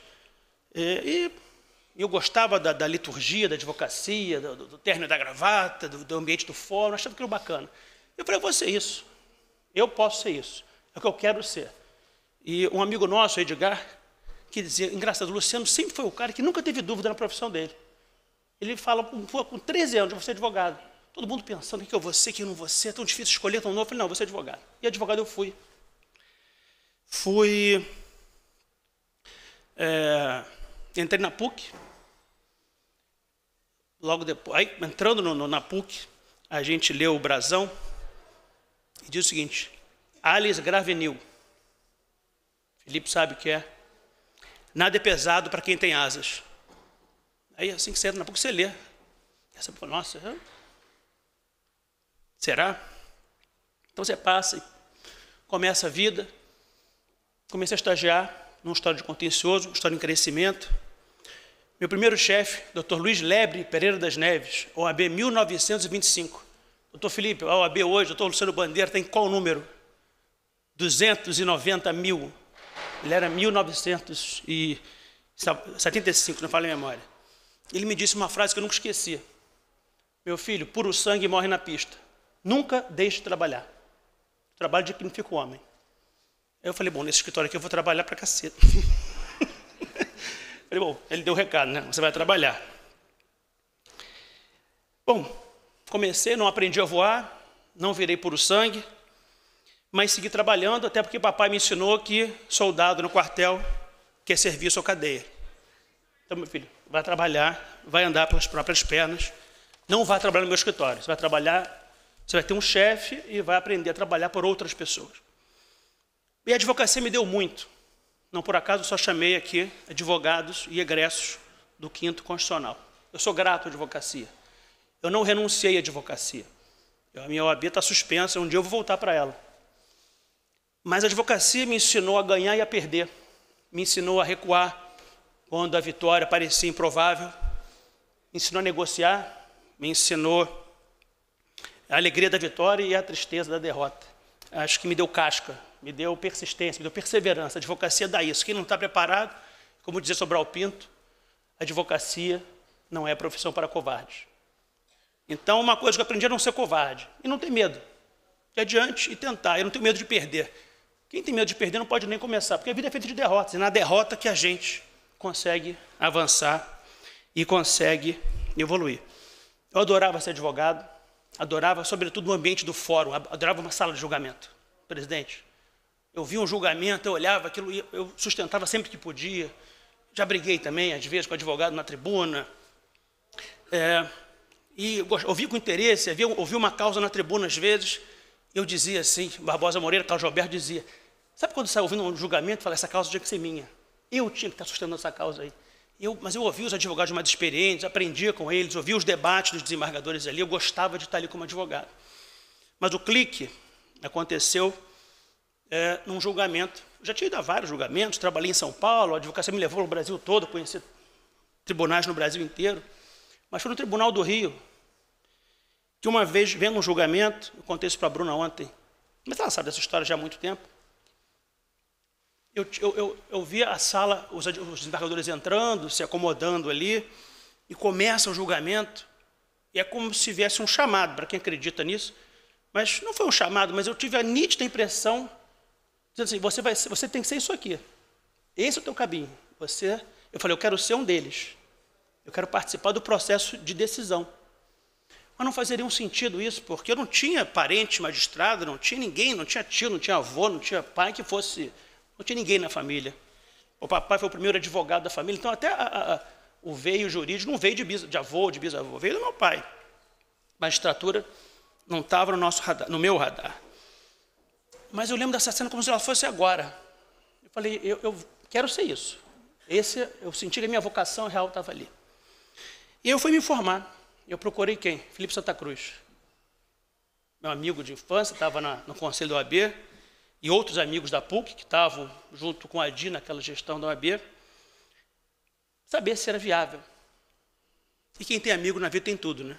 e eu gostava da, da liturgia, da advocacia, do, do terno da gravata, do, do ambiente do fórum, achava aquilo bacana. Eu falei, eu vou ser isso, eu posso ser isso, é o que eu quero ser. E um amigo nosso, Edgar, que dizia, engraçado, o Luciano sempre foi o cara que nunca teve dúvida na profissão dele. Ele fala, com 13 anos, eu vou ser advogado. Todo mundo pensando, o que eu vou ser, o que é eu não vou ser, é tão difícil escolher, tão novo. Eu falei, não, você vou é ser advogado. E advogado eu fui. Fui... É, entrei na PUC. Logo depois, aí, entrando no, no, na PUC, a gente leu o Brasão e diz o seguinte, Alice Gravenil. Felipe sabe o que é. Nada é pesado para quem tem asas. Aí assim que você entra na PUC, você lê. Essa, nossa, Será? Então você passa, começa a vida. Comecei a estagiar num de contencioso, um estádio em crescimento. Meu primeiro chefe, Dr. Luiz Lebre Pereira das Neves, OAB 1925. Doutor Felipe, a OAB hoje, doutor Luciano Bandeira, tem qual número? 290 mil. Ele era 1975, não falo em memória. Ele me disse uma frase que eu nunca esqueci. Meu filho, puro sangue morre na pista. Nunca deixe de trabalhar. Trabalho trabalho dignifica o homem. Eu falei, bom, nesse escritório aqui eu vou trabalhar para cacete. (laughs) falei, bom, ele deu o recado, né? Você vai trabalhar. Bom, comecei, não aprendi a voar, não virei puro sangue, mas segui trabalhando, até porque papai me ensinou que soldado no quartel quer serviço ou cadeia. Então, meu filho, vai trabalhar, vai andar pelas próprias pernas, não vai trabalhar no meu escritório, você vai trabalhar você vai ter um chefe e vai aprender a trabalhar por outras pessoas. E a advocacia me deu muito. Não por acaso só chamei aqui advogados e egressos do quinto constitucional. Eu sou grato à advocacia. Eu não renunciei à advocacia. a minha OAB está suspensa, um dia eu vou voltar para ela. Mas a advocacia me ensinou a ganhar e a perder. Me ensinou a recuar quando a vitória parecia improvável. Me ensinou a negociar. Me ensinou a alegria da vitória e a tristeza da derrota. Acho que me deu casca, me deu persistência, me deu perseverança. A advocacia dá isso. Quem não está preparado, como dizer sobre Pinto, a advocacia não é profissão para covardes. Então, uma coisa que eu aprendi é não ser covarde e não ter medo. Ir adiante e tentar. Eu não tenho medo de perder. Quem tem medo de perder não pode nem começar, porque a vida é feita de derrotas. É na derrota que a gente consegue avançar e consegue evoluir. Eu adorava ser advogado adorava, sobretudo, o ambiente do fórum, adorava uma sala de julgamento. Presidente, eu vi um julgamento, eu olhava aquilo, eu sustentava sempre que podia. Já briguei também, às vezes, com advogado na tribuna. É, e ouvi com interesse, havia, ouvi uma causa na tribuna às vezes, eu dizia assim, Barbosa Moreira, Carlos Alberto dizia, sabe quando você está ouvindo um julgamento, fala, essa causa tinha que ser minha. Eu tinha que estar sustentando essa causa aí. Eu, mas eu ouvi os advogados mais experientes, aprendia com eles, ouvia os debates dos desembargadores ali, eu gostava de estar ali como advogado. Mas o clique aconteceu é, num julgamento. Já tinha ido a vários julgamentos, trabalhei em São Paulo, a advocacia me levou no Brasil todo, conheci tribunais no Brasil inteiro. Mas foi no Tribunal do Rio que uma vez, vendo um julgamento, eu contei isso para a Bruna ontem, mas ela sabe dessa história já há muito tempo, eu, eu, eu, eu via a sala, os, os desembargadores entrando, se acomodando ali, e começa o julgamento, e é como se viesse um chamado, para quem acredita nisso, mas não foi um chamado, mas eu tive a nítida impressão, dizendo assim, você, vai, você tem que ser isso aqui, esse é o teu caminho, você, eu falei, eu quero ser um deles, eu quero participar do processo de decisão, mas não fazeria um sentido isso, porque eu não tinha parente magistrado, não tinha ninguém, não tinha tio, não tinha avô, não tinha pai que fosse não tinha ninguém na família. O papai foi o primeiro advogado da família, então até a, a, o veio jurídico não veio de, bis, de avô, de bisavô, veio do meu pai. Magistratura não estava no, nosso radar, no meu radar. Mas eu lembro dessa cena como se ela fosse agora. Eu falei, eu, eu quero ser isso. Esse, eu senti que a minha vocação real estava ali. E eu fui me informar. Eu procurei quem? Felipe Santa Cruz. Meu amigo de infância, estava no conselho do AB e outros amigos da PUC, que estavam junto com a DI naquela gestão da OAB, saber se era viável. E quem tem amigo na vida tem tudo, né?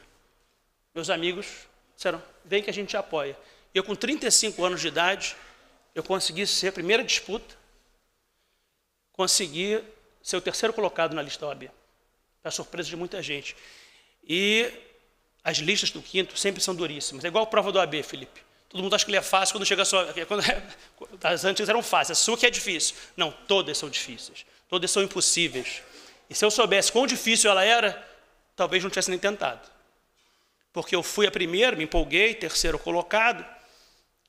Meus amigos disseram, vem que a gente apoia. Eu, com 35 anos de idade, eu consegui ser a primeira disputa, consegui ser o terceiro colocado na lista OAB, para surpresa de muita gente. E as listas do quinto sempre são duríssimas. É igual a prova do OAB, Felipe. Todo mundo acha que ele é fácil quando chega só. (laughs) Quando é, (laughs) as antigas eram fáceis, a sua que é difícil. Não, todas são difíceis. Todas são impossíveis. E se eu soubesse quão difícil ela era, talvez não tivesse nem tentado. Porque eu fui a primeira, me empolguei, terceiro colocado,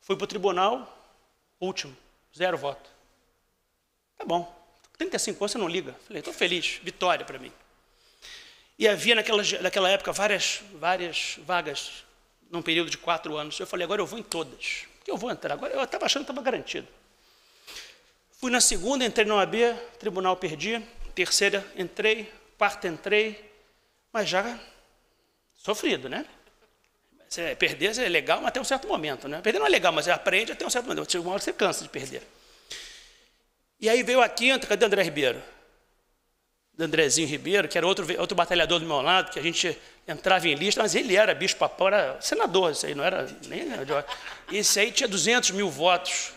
fui para o tribunal, último, zero voto. Tá bom, 35 anos você não liga. Falei, estou feliz, vitória para mim. E havia naquela, naquela época várias, várias vagas num período de quatro anos. Eu falei, agora eu vou em todas. Eu vou entrar. Agora eu estava achando que estava garantido. Fui na segunda, entrei no AB, tribunal perdi. Terceira, entrei. Quarta, entrei. Mas já sofrido, né? Você é, perder é legal, mas até um certo momento, né? Perder não é legal, mas você é, aprende até um certo momento. uma hora você cansa de perder. E aí veio a quinta, cadê André Ribeiro? do Andrezinho Ribeiro, que era outro, outro batalhador do meu lado, que a gente entrava em lista, mas ele era bispo papão, era senador, isso aí não era nem. Né, Esse aí tinha 200 mil votos.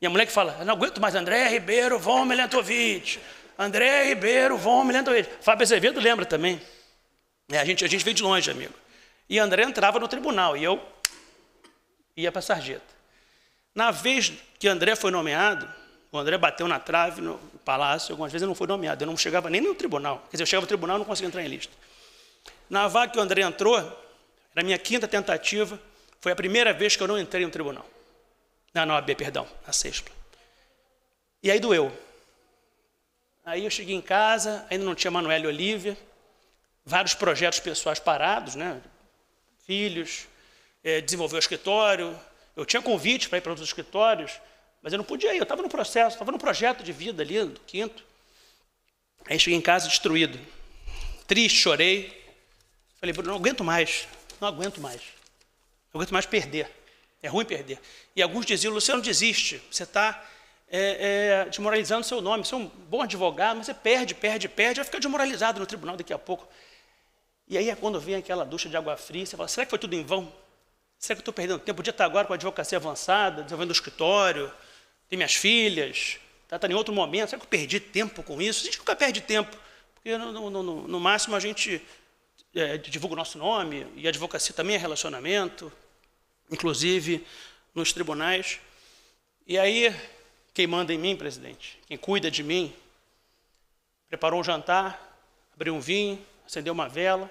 E a mulher que fala: não aguento mais André Ribeiro, Von Milentovic. André Ribeiro, Von Milentovic. Fábio Azevedo lembra também. É, a, gente, a gente veio de longe, amigo. E André entrava no tribunal e eu ia para a sarjeta. Na vez que André foi nomeado, o André bateu na trave no palácio, algumas vezes eu não fui nomeado, eu não chegava nem no tribunal. Quer dizer, eu chegava no tribunal e não conseguia entrar em lista. Na vaga que o André entrou, era a minha quinta tentativa, foi a primeira vez que eu não entrei no tribunal. Na, OAB, perdão, na sexta. E aí doeu. Aí eu cheguei em casa, ainda não tinha Manuel e Olivia, vários projetos pessoais parados, né? Filhos, é, desenvolver o escritório. Eu tinha convite para ir para outros escritórios, mas eu não podia ir, eu estava no processo, estava no projeto de vida ali, do quinto. Aí cheguei em casa destruído. Triste, chorei. Falei, Bruno, não aguento mais. Não aguento mais. Não aguento mais perder. É ruim perder. E alguns diziam, Luciano, desiste. Você está é, é, desmoralizando seu nome. Você é um bom advogado, mas você perde, perde, perde. Vai ficar desmoralizado no tribunal daqui a pouco. E aí é quando vem aquela ducha de água fria, você fala, será que foi tudo em vão? Será que eu estou perdendo tempo? Podia estar agora com a advocacia avançada, desenvolvendo o escritório, tem minhas filhas, está tá em outro momento, será que eu perdi tempo com isso? A gente nunca perde tempo, porque no, no, no, no máximo a gente é, divulga o nosso nome, e advocacia também é relacionamento, inclusive nos tribunais. E aí, quem manda em mim, presidente, quem cuida de mim, preparou um jantar, abriu um vinho, acendeu uma vela,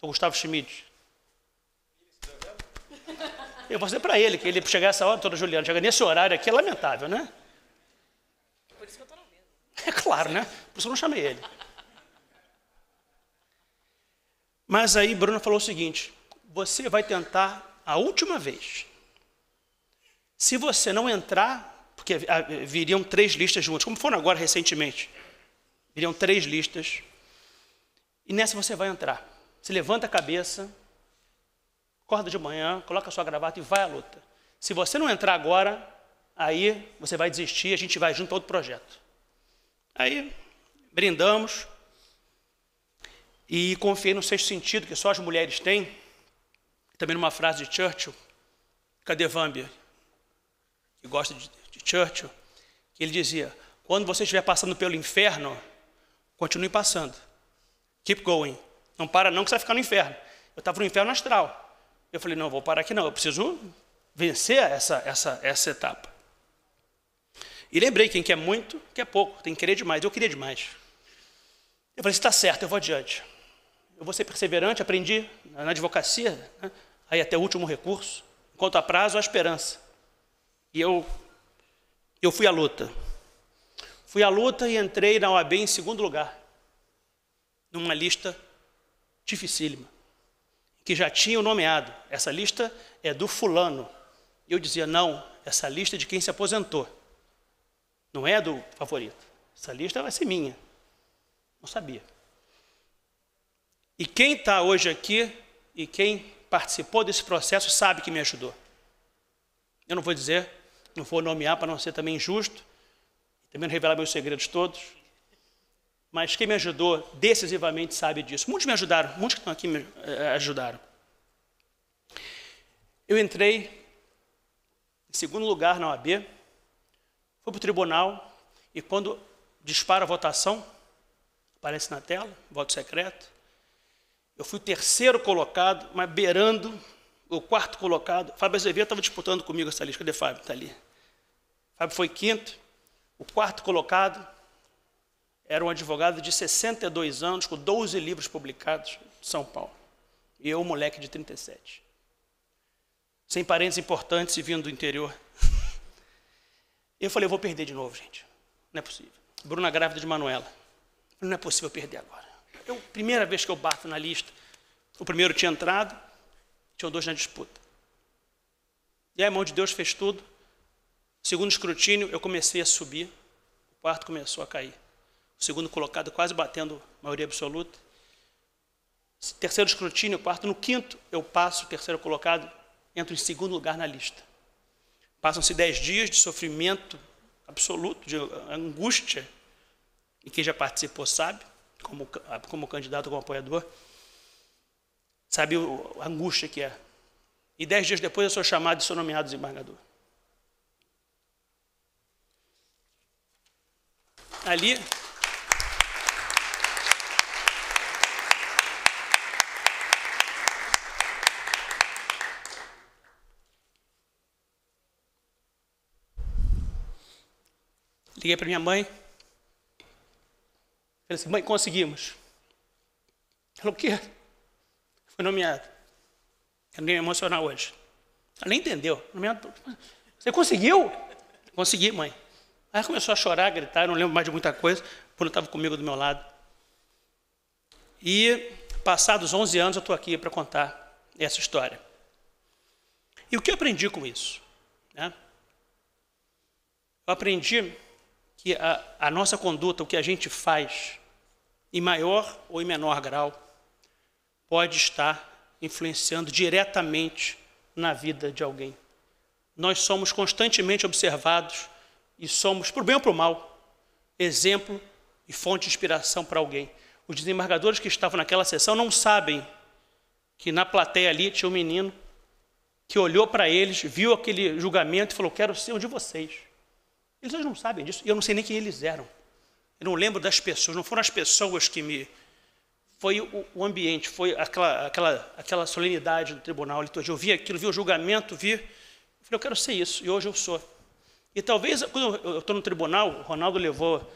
o Gustavo Schmidt, eu vou dizer para ele que ele chegar essa hora, toda Juliana, chegar nesse horário aqui é lamentável, né? Por isso que eu estou na mesa. É claro, né? Por isso eu não chamei ele. Mas aí Bruno falou o seguinte: você vai tentar a última vez. Se você não entrar, porque viriam três listas juntas, como foram agora recentemente, viriam três listas, e nessa você vai entrar. Se levanta a cabeça, acorda de manhã, coloca sua gravata e vai à luta. Se você não entrar agora, aí você vai desistir, a gente vai junto a outro projeto. Aí brindamos e confiei no sexto sentido que só as mulheres têm. Também numa frase de Churchill, cadê Vambia? Que gosta de, de Churchill, que ele dizia: quando você estiver passando pelo inferno, continue passando. Keep going. Não para não que você vai ficar no inferno. Eu estava no inferno astral. Eu falei, não, vou parar aqui não, eu preciso vencer essa, essa, essa etapa. E lembrei, quem quer muito, quer pouco, tem que querer demais, eu queria demais. Eu falei, está certo, eu vou adiante. Eu vou ser perseverante, aprendi na advocacia, né? aí até o último recurso, enquanto a prazo, a esperança. E eu, eu fui à luta. Fui à luta e entrei na OAB em segundo lugar, numa lista dificílima que já tinham nomeado. Essa lista é do fulano. Eu dizia, não, essa lista é de quem se aposentou. Não é do favorito. Essa lista vai ser minha. Não sabia. E quem está hoje aqui e quem participou desse processo sabe que me ajudou. Eu não vou dizer, não vou nomear para não ser também injusto, também não revelar meus segredos todos mas quem me ajudou decisivamente sabe disso. Muitos me ajudaram, muitos que estão aqui me eh, ajudaram. Eu entrei em segundo lugar na OAB, fui para o tribunal e quando dispara a votação, aparece na tela, voto secreto, eu fui o terceiro colocado, mas beirando o quarto colocado. Fábio Azevedo estava disputando comigo essa lista. Cadê Fábio? Está ali. Fábio foi quinto, o quarto colocado era um advogado de 62 anos, com 12 livros publicados em São Paulo. E eu, moleque de 37. Sem parentes importantes e vindo do interior. (laughs) Eu falei, eu vou perder de novo, gente. Não é possível. Bruna grávida de Manuela. Não é possível perder agora. primeira vez que eu bato na lista, o primeiro tinha entrado, tinham dois na disputa. E aí a mão de Deus fez tudo. Segundo escrutínio, eu comecei a subir, o quarto começou a cair o segundo colocado quase batendo maioria absoluta. Terceiro escrutínio, quarto. No quinto, eu passo, terceiro colocado, entro em segundo lugar na lista. Passam-se dez dias de sofrimento absoluto, de angústia, e quem já participou sabe, como, como candidato, como apoiador, sabe a angústia que é. E dez dias depois eu sou chamado e sou nomeado desembargador. Ali, Liguei para minha mãe. Falei assim, mãe, conseguimos. Ela, o quê? Foi nomeado. Eu é nem me emocionar hoje. Ela nem entendeu. Você conseguiu? Consegui, mãe. Aí começou a chorar, a gritar, eu não lembro mais de muita coisa, quando estava comigo do meu lado. E, passados 11 anos, eu estou aqui para contar essa história. E o que eu aprendi com isso? Né? Eu aprendi que a, a nossa conduta, o que a gente faz, em maior ou em menor grau, pode estar influenciando diretamente na vida de alguém. Nós somos constantemente observados e somos, por bem ou por mal, exemplo e fonte de inspiração para alguém. Os desembargadores que estavam naquela sessão não sabem que na plateia ali tinha um menino que olhou para eles, viu aquele julgamento e falou: Quero ser um de vocês. Eles não sabem disso, e eu não sei nem quem eles eram. Eu não lembro das pessoas, não foram as pessoas que me. Foi o, o ambiente, foi aquela, aquela, aquela solenidade do tribunal, liturgia. Eu vi aquilo, vi o julgamento, vi. Eu falei, eu quero ser isso, e hoje eu sou. E talvez, quando eu estou no tribunal, o Ronaldo levou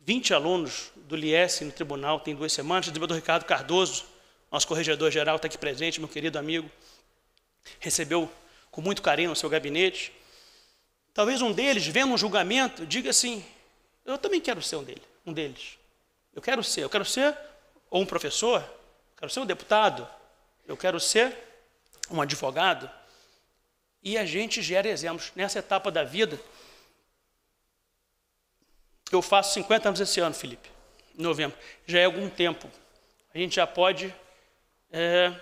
20 alunos do LIES no tribunal, tem duas semanas, o desembargador Ricardo Cardoso, nosso corregedor-geral, está aqui presente, meu querido amigo, recebeu com muito carinho no seu gabinete. Talvez um deles, vendo um julgamento, diga assim: Eu também quero ser um, dele, um deles. Eu quero ser, eu quero ser ou um professor, quero ser um deputado, eu quero ser um advogado. E a gente gera exemplos. Nessa etapa da vida, eu faço 50 anos esse ano, Felipe, em novembro. Já é algum tempo. A gente já pode é,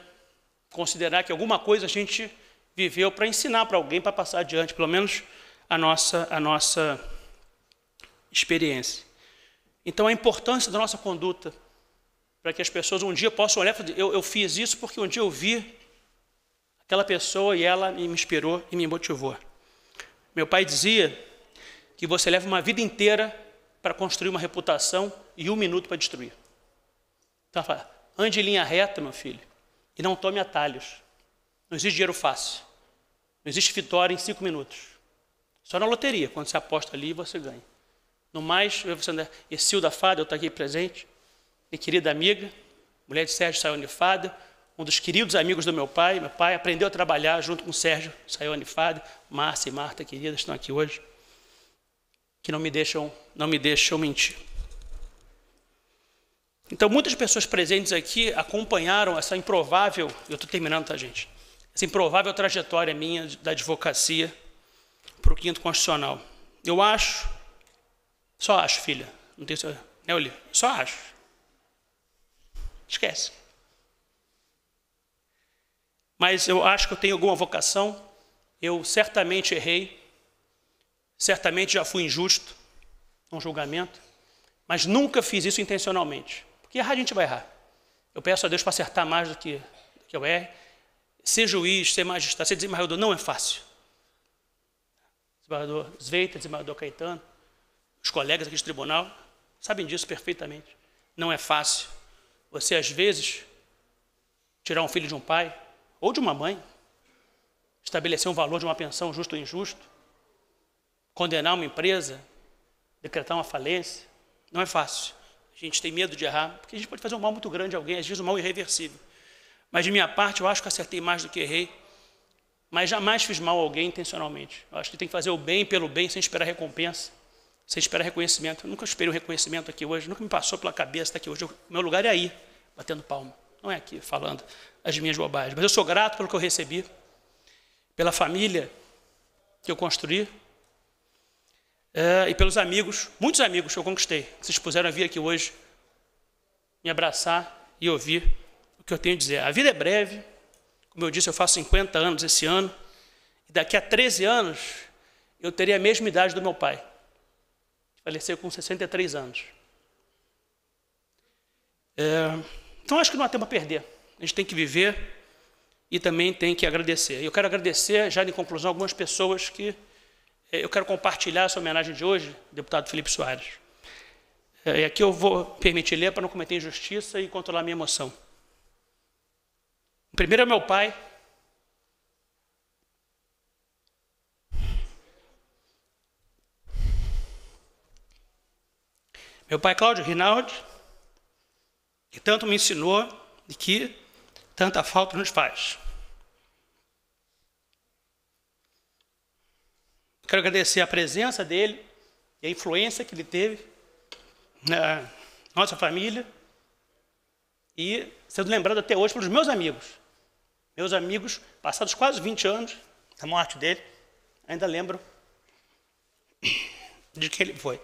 considerar que alguma coisa a gente viveu para ensinar para alguém, para passar adiante, pelo menos a nossa, a nossa experiência. Então, a importância da nossa conduta, para que as pessoas um dia possam olhar e falar: eu, eu fiz isso porque um dia eu vi aquela pessoa e ela me inspirou e me motivou. Meu pai dizia que você leva uma vida inteira para construir uma reputação e um minuto para destruir. Então, fala, ande em linha reta, meu filho, e não tome atalhos. Não existe dinheiro fácil. Não existe vitória em cinco minutos. Só na loteria, quando você aposta ali, você ganha. No mais, você anda, da Fada, eu estou aqui presente, minha querida amiga, mulher de Sérgio Saione Fada, um dos queridos amigos do meu pai. Meu pai aprendeu a trabalhar junto com Sérgio Saione Fada, Márcia e Marta, queridas, estão aqui hoje, que não me deixam, não me deixam mentir. Então, muitas pessoas presentes aqui acompanharam essa improvável, eu estou terminando, tá, gente? Essa improvável trajetória minha da advocacia para o quinto constitucional. Eu acho, só acho, filha, não tenho né, Olí? Só acho. Esquece. Mas eu acho que eu tenho alguma vocação, eu certamente errei, certamente já fui injusto num julgamento, mas nunca fiz isso intencionalmente. Porque errar a gente vai errar. Eu peço a Deus para acertar mais do que, do que eu erro. Ser juiz, ser magistrado, ser desembargador não é fácil desembargador Zweita, desembargador Caetano, os colegas aqui do tribunal, sabem disso perfeitamente. Não é fácil. Você, às vezes, tirar um filho de um pai ou de uma mãe, estabelecer um valor de uma pensão justo ou injusto, condenar uma empresa, decretar uma falência, não é fácil. A gente tem medo de errar, porque a gente pode fazer um mal muito grande a alguém, às vezes um mal irreversível. Mas de minha parte, eu acho que acertei mais do que errei. Mas jamais fiz mal a alguém intencionalmente. Eu acho que tem que fazer o bem pelo bem sem esperar recompensa, sem esperar reconhecimento. Eu nunca esperei o reconhecimento aqui hoje, nunca me passou pela cabeça estar aqui hoje. O meu lugar é aí, batendo palma. Não é aqui falando as minhas bobagens. Mas eu sou grato pelo que eu recebi, pela família que eu construí, é, e pelos amigos, muitos amigos que eu conquistei, que se expuseram a vir aqui hoje, me abraçar e ouvir o que eu tenho a dizer. A vida é breve, como eu disse, eu faço 50 anos esse ano. E daqui a 13 anos, eu teria a mesma idade do meu pai. Faleceu com 63 anos. É, então, acho que não há tempo a perder. A gente tem que viver e também tem que agradecer. Eu quero agradecer, já em conclusão, algumas pessoas que é, eu quero compartilhar essa homenagem de hoje, deputado Felipe Soares. É, e aqui eu vou permitir ler para não cometer injustiça e controlar minha emoção. Primeiro é meu pai. Meu pai é Cláudio Rinaldi, que tanto me ensinou e que tanta falta nos faz. Quero agradecer a presença dele e a influência que ele teve na nossa família e sendo lembrado até hoje pelos meus amigos. Meus amigos, passados quase 20 anos da morte dele, ainda lembram de que ele foi.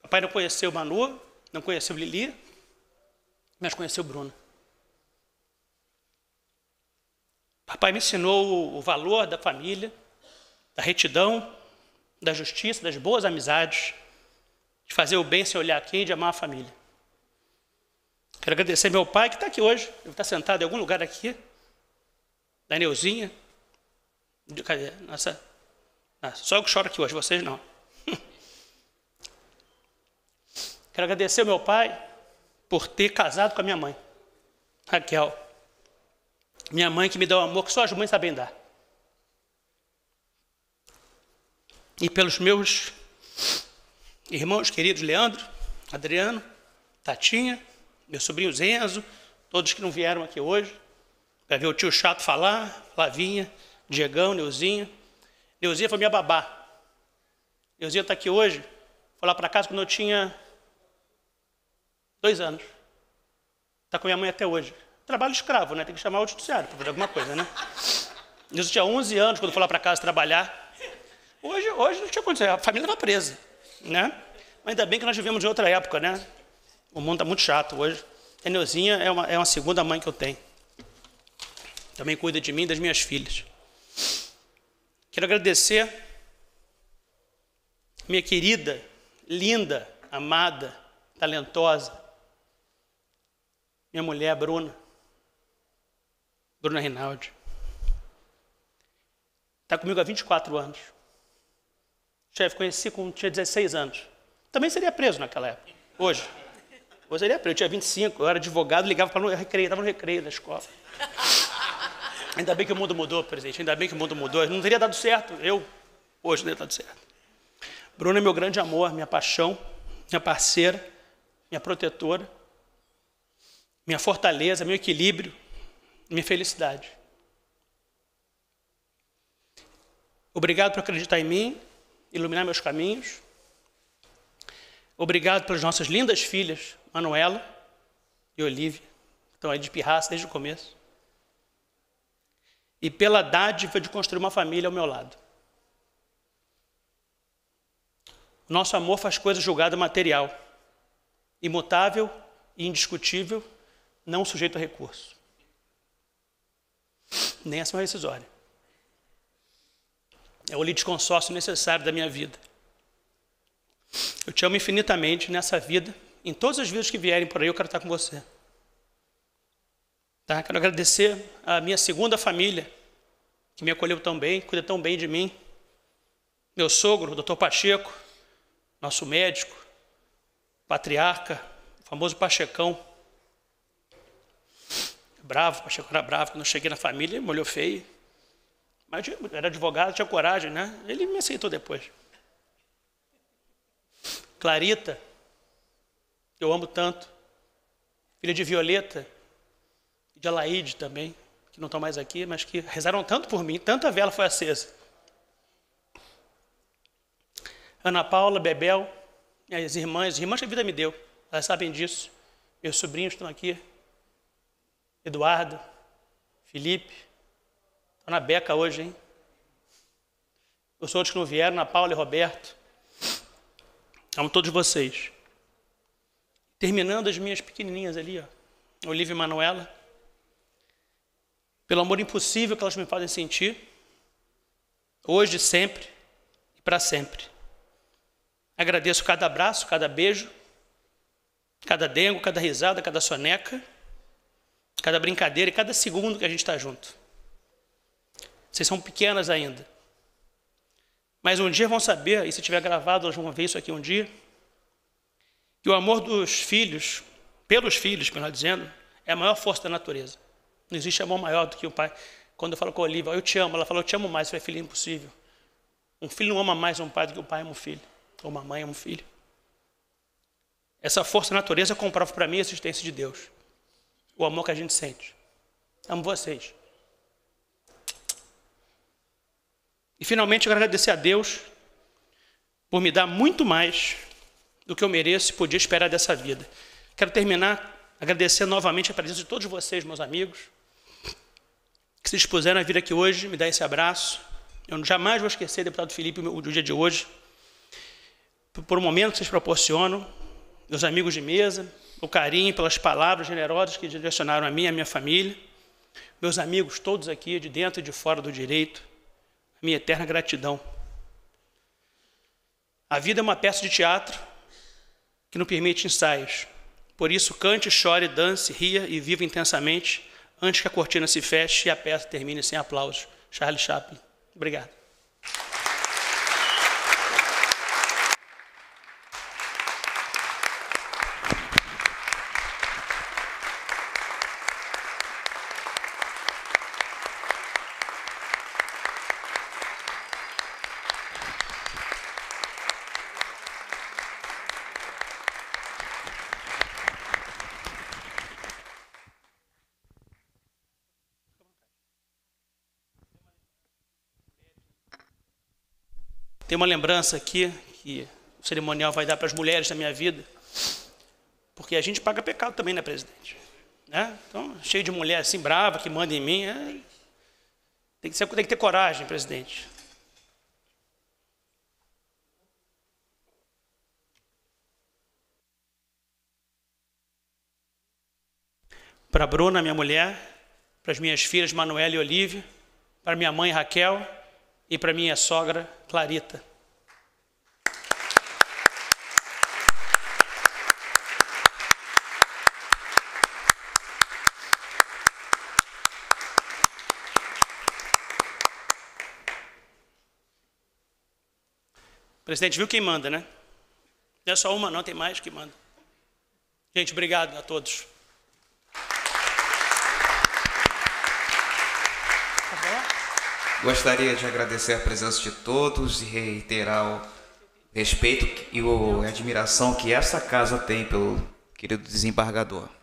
O pai não conheceu Manu, não conheceu Lili, mas conheceu Bruna. Papai me ensinou o valor da família, da retidão, da justiça, das boas amizades, de fazer o bem sem olhar quem, de amar a família. Quero agradecer meu pai que está aqui hoje, ele está sentado em algum lugar aqui da Neuzinha. Cadê? Nossa. Ah, só eu que choro aqui hoje, vocês não. (laughs) Quero agradecer ao meu pai por ter casado com a minha mãe, Raquel. Minha mãe que me deu o amor que só as mães sabem dar. E pelos meus irmãos queridos, Leandro, Adriano, Tatinha, meu sobrinho Zenzo, todos que não vieram aqui hoje. Vai ver o tio chato falar, Flavinha, Diegão, Neuzinha. Neuzinha foi minha babá. Neuzinha está aqui hoje. Foi lá para casa quando eu tinha dois anos. Está com minha mãe até hoje. Trabalho escravo, né? Tem que chamar o judiciário para fazer alguma coisa, né? Neuzinha tinha 11 anos quando foi lá para casa trabalhar. Hoje, hoje não tinha acontecido. A família estava presa, né? Mas ainda bem que nós vivemos em outra época, né? O mundo está muito chato hoje. A Neuzinha é uma, é uma segunda mãe que eu tenho. Também cuida de mim e das minhas filhas. Quero agradecer minha querida, linda, amada, talentosa, minha mulher Bruna, Bruna Rinaldi. Está comigo há 24 anos. Chefe, conheci quando tinha 16 anos. Também seria preso naquela época, hoje. Hoje seria preso, eu tinha 25, eu era advogado, ligava para o recreio, estava no recreio da escola. Ainda bem que o mundo mudou, presidente. Ainda bem que o mundo mudou. Não teria dado certo. Eu, hoje, não teria dado certo. Bruno é meu grande amor, minha paixão, minha parceira, minha protetora, minha fortaleza, meu equilíbrio, minha felicidade. Obrigado por acreditar em mim, iluminar meus caminhos. Obrigado pelas nossas lindas filhas, Manuela e Olivia, que estão aí de pirraça desde o começo e pela dádiva de construir uma família ao meu lado. Nosso amor faz coisa julgada material, imutável e indiscutível, não sujeito a recurso. Nem ação é rescisória. É o litisconsórcio necessário da minha vida. Eu te amo infinitamente nessa vida, em todas as vidas que vierem por aí, eu quero estar com você. Tá? Quero agradecer a minha segunda família, que me acolheu tão bem, cuida tão bem de mim. Meu sogro, o doutor Pacheco, nosso médico, patriarca, famoso Pachecão. Bravo, Pacheco era bravo. Quando eu cheguei na família, molhou feio. Mas era advogado, tinha coragem, né? Ele me aceitou depois. Clarita, eu amo tanto. Filha de Violeta, de Alaide também, que não estão mais aqui, mas que rezaram tanto por mim, tanta vela foi acesa. Ana Paula, Bebel, as irmãs, as irmãs que a vida me deu, elas sabem disso. Meus sobrinhos estão aqui. Eduardo, Felipe, está na beca hoje, hein? Os outros que não vieram, Ana Paula e Roberto. Amo todos vocês. Terminando as minhas pequenininhas ali, ó. Olivia e Manuela pelo amor impossível que elas me fazem sentir, hoje, sempre e para sempre. Agradeço cada abraço, cada beijo, cada dengo, cada risada, cada soneca, cada brincadeira e cada segundo que a gente está junto. Vocês são pequenas ainda. Mas um dia vão saber, e se tiver gravado, elas vão ver isso aqui um dia, que o amor dos filhos, pelos filhos, melhor dizendo, é a maior força da natureza. Não existe amor maior do que o pai. Quando eu falo com a Olivia, eu te amo, ela fala, eu te amo mais, eu falei, filho, é impossível. Um filho não ama mais um pai do que o pai ama um filho, ou uma mãe ama um filho. Essa força da natureza comprova para mim a existência de Deus. O amor que a gente sente. Amo vocês. E finalmente eu quero agradecer a Deus por me dar muito mais do que eu mereço e podia esperar dessa vida. Quero terminar agradecendo novamente a presença de todos vocês, meus amigos se dispuseram a vir aqui hoje, me dar esse abraço. Eu jamais vou esquecer, deputado Felipe, o dia de hoje. Por um momento que vocês proporcionam, meus amigos de mesa, o carinho pelas palavras generosas que direcionaram a mim e a minha família, meus amigos todos aqui, de dentro e de fora do direito, minha eterna gratidão. A vida é uma peça de teatro que não permite ensaios. Por isso, cante, chore, dance, ria e viva intensamente antes que a cortina se feche e a peça termine sem aplausos. Charles Chaplin. Obrigado. uma lembrança aqui que o cerimonial vai dar para as mulheres da minha vida. Porque a gente paga pecado também, né, presidente? Né? Então, cheio de mulher assim brava que manda em mim. É... Tem, que ser, tem que ter coragem, presidente. Para Bruna, minha mulher, para as minhas filhas Manuela e Olivia, para minha mãe Raquel e para minha sogra Clarita. Presidente, viu quem manda, né? Não é só uma, não, tem mais que manda. Gente, obrigado a todos. Gostaria de agradecer a presença de todos e reiterar o respeito e a admiração que essa casa tem pelo querido desembargador.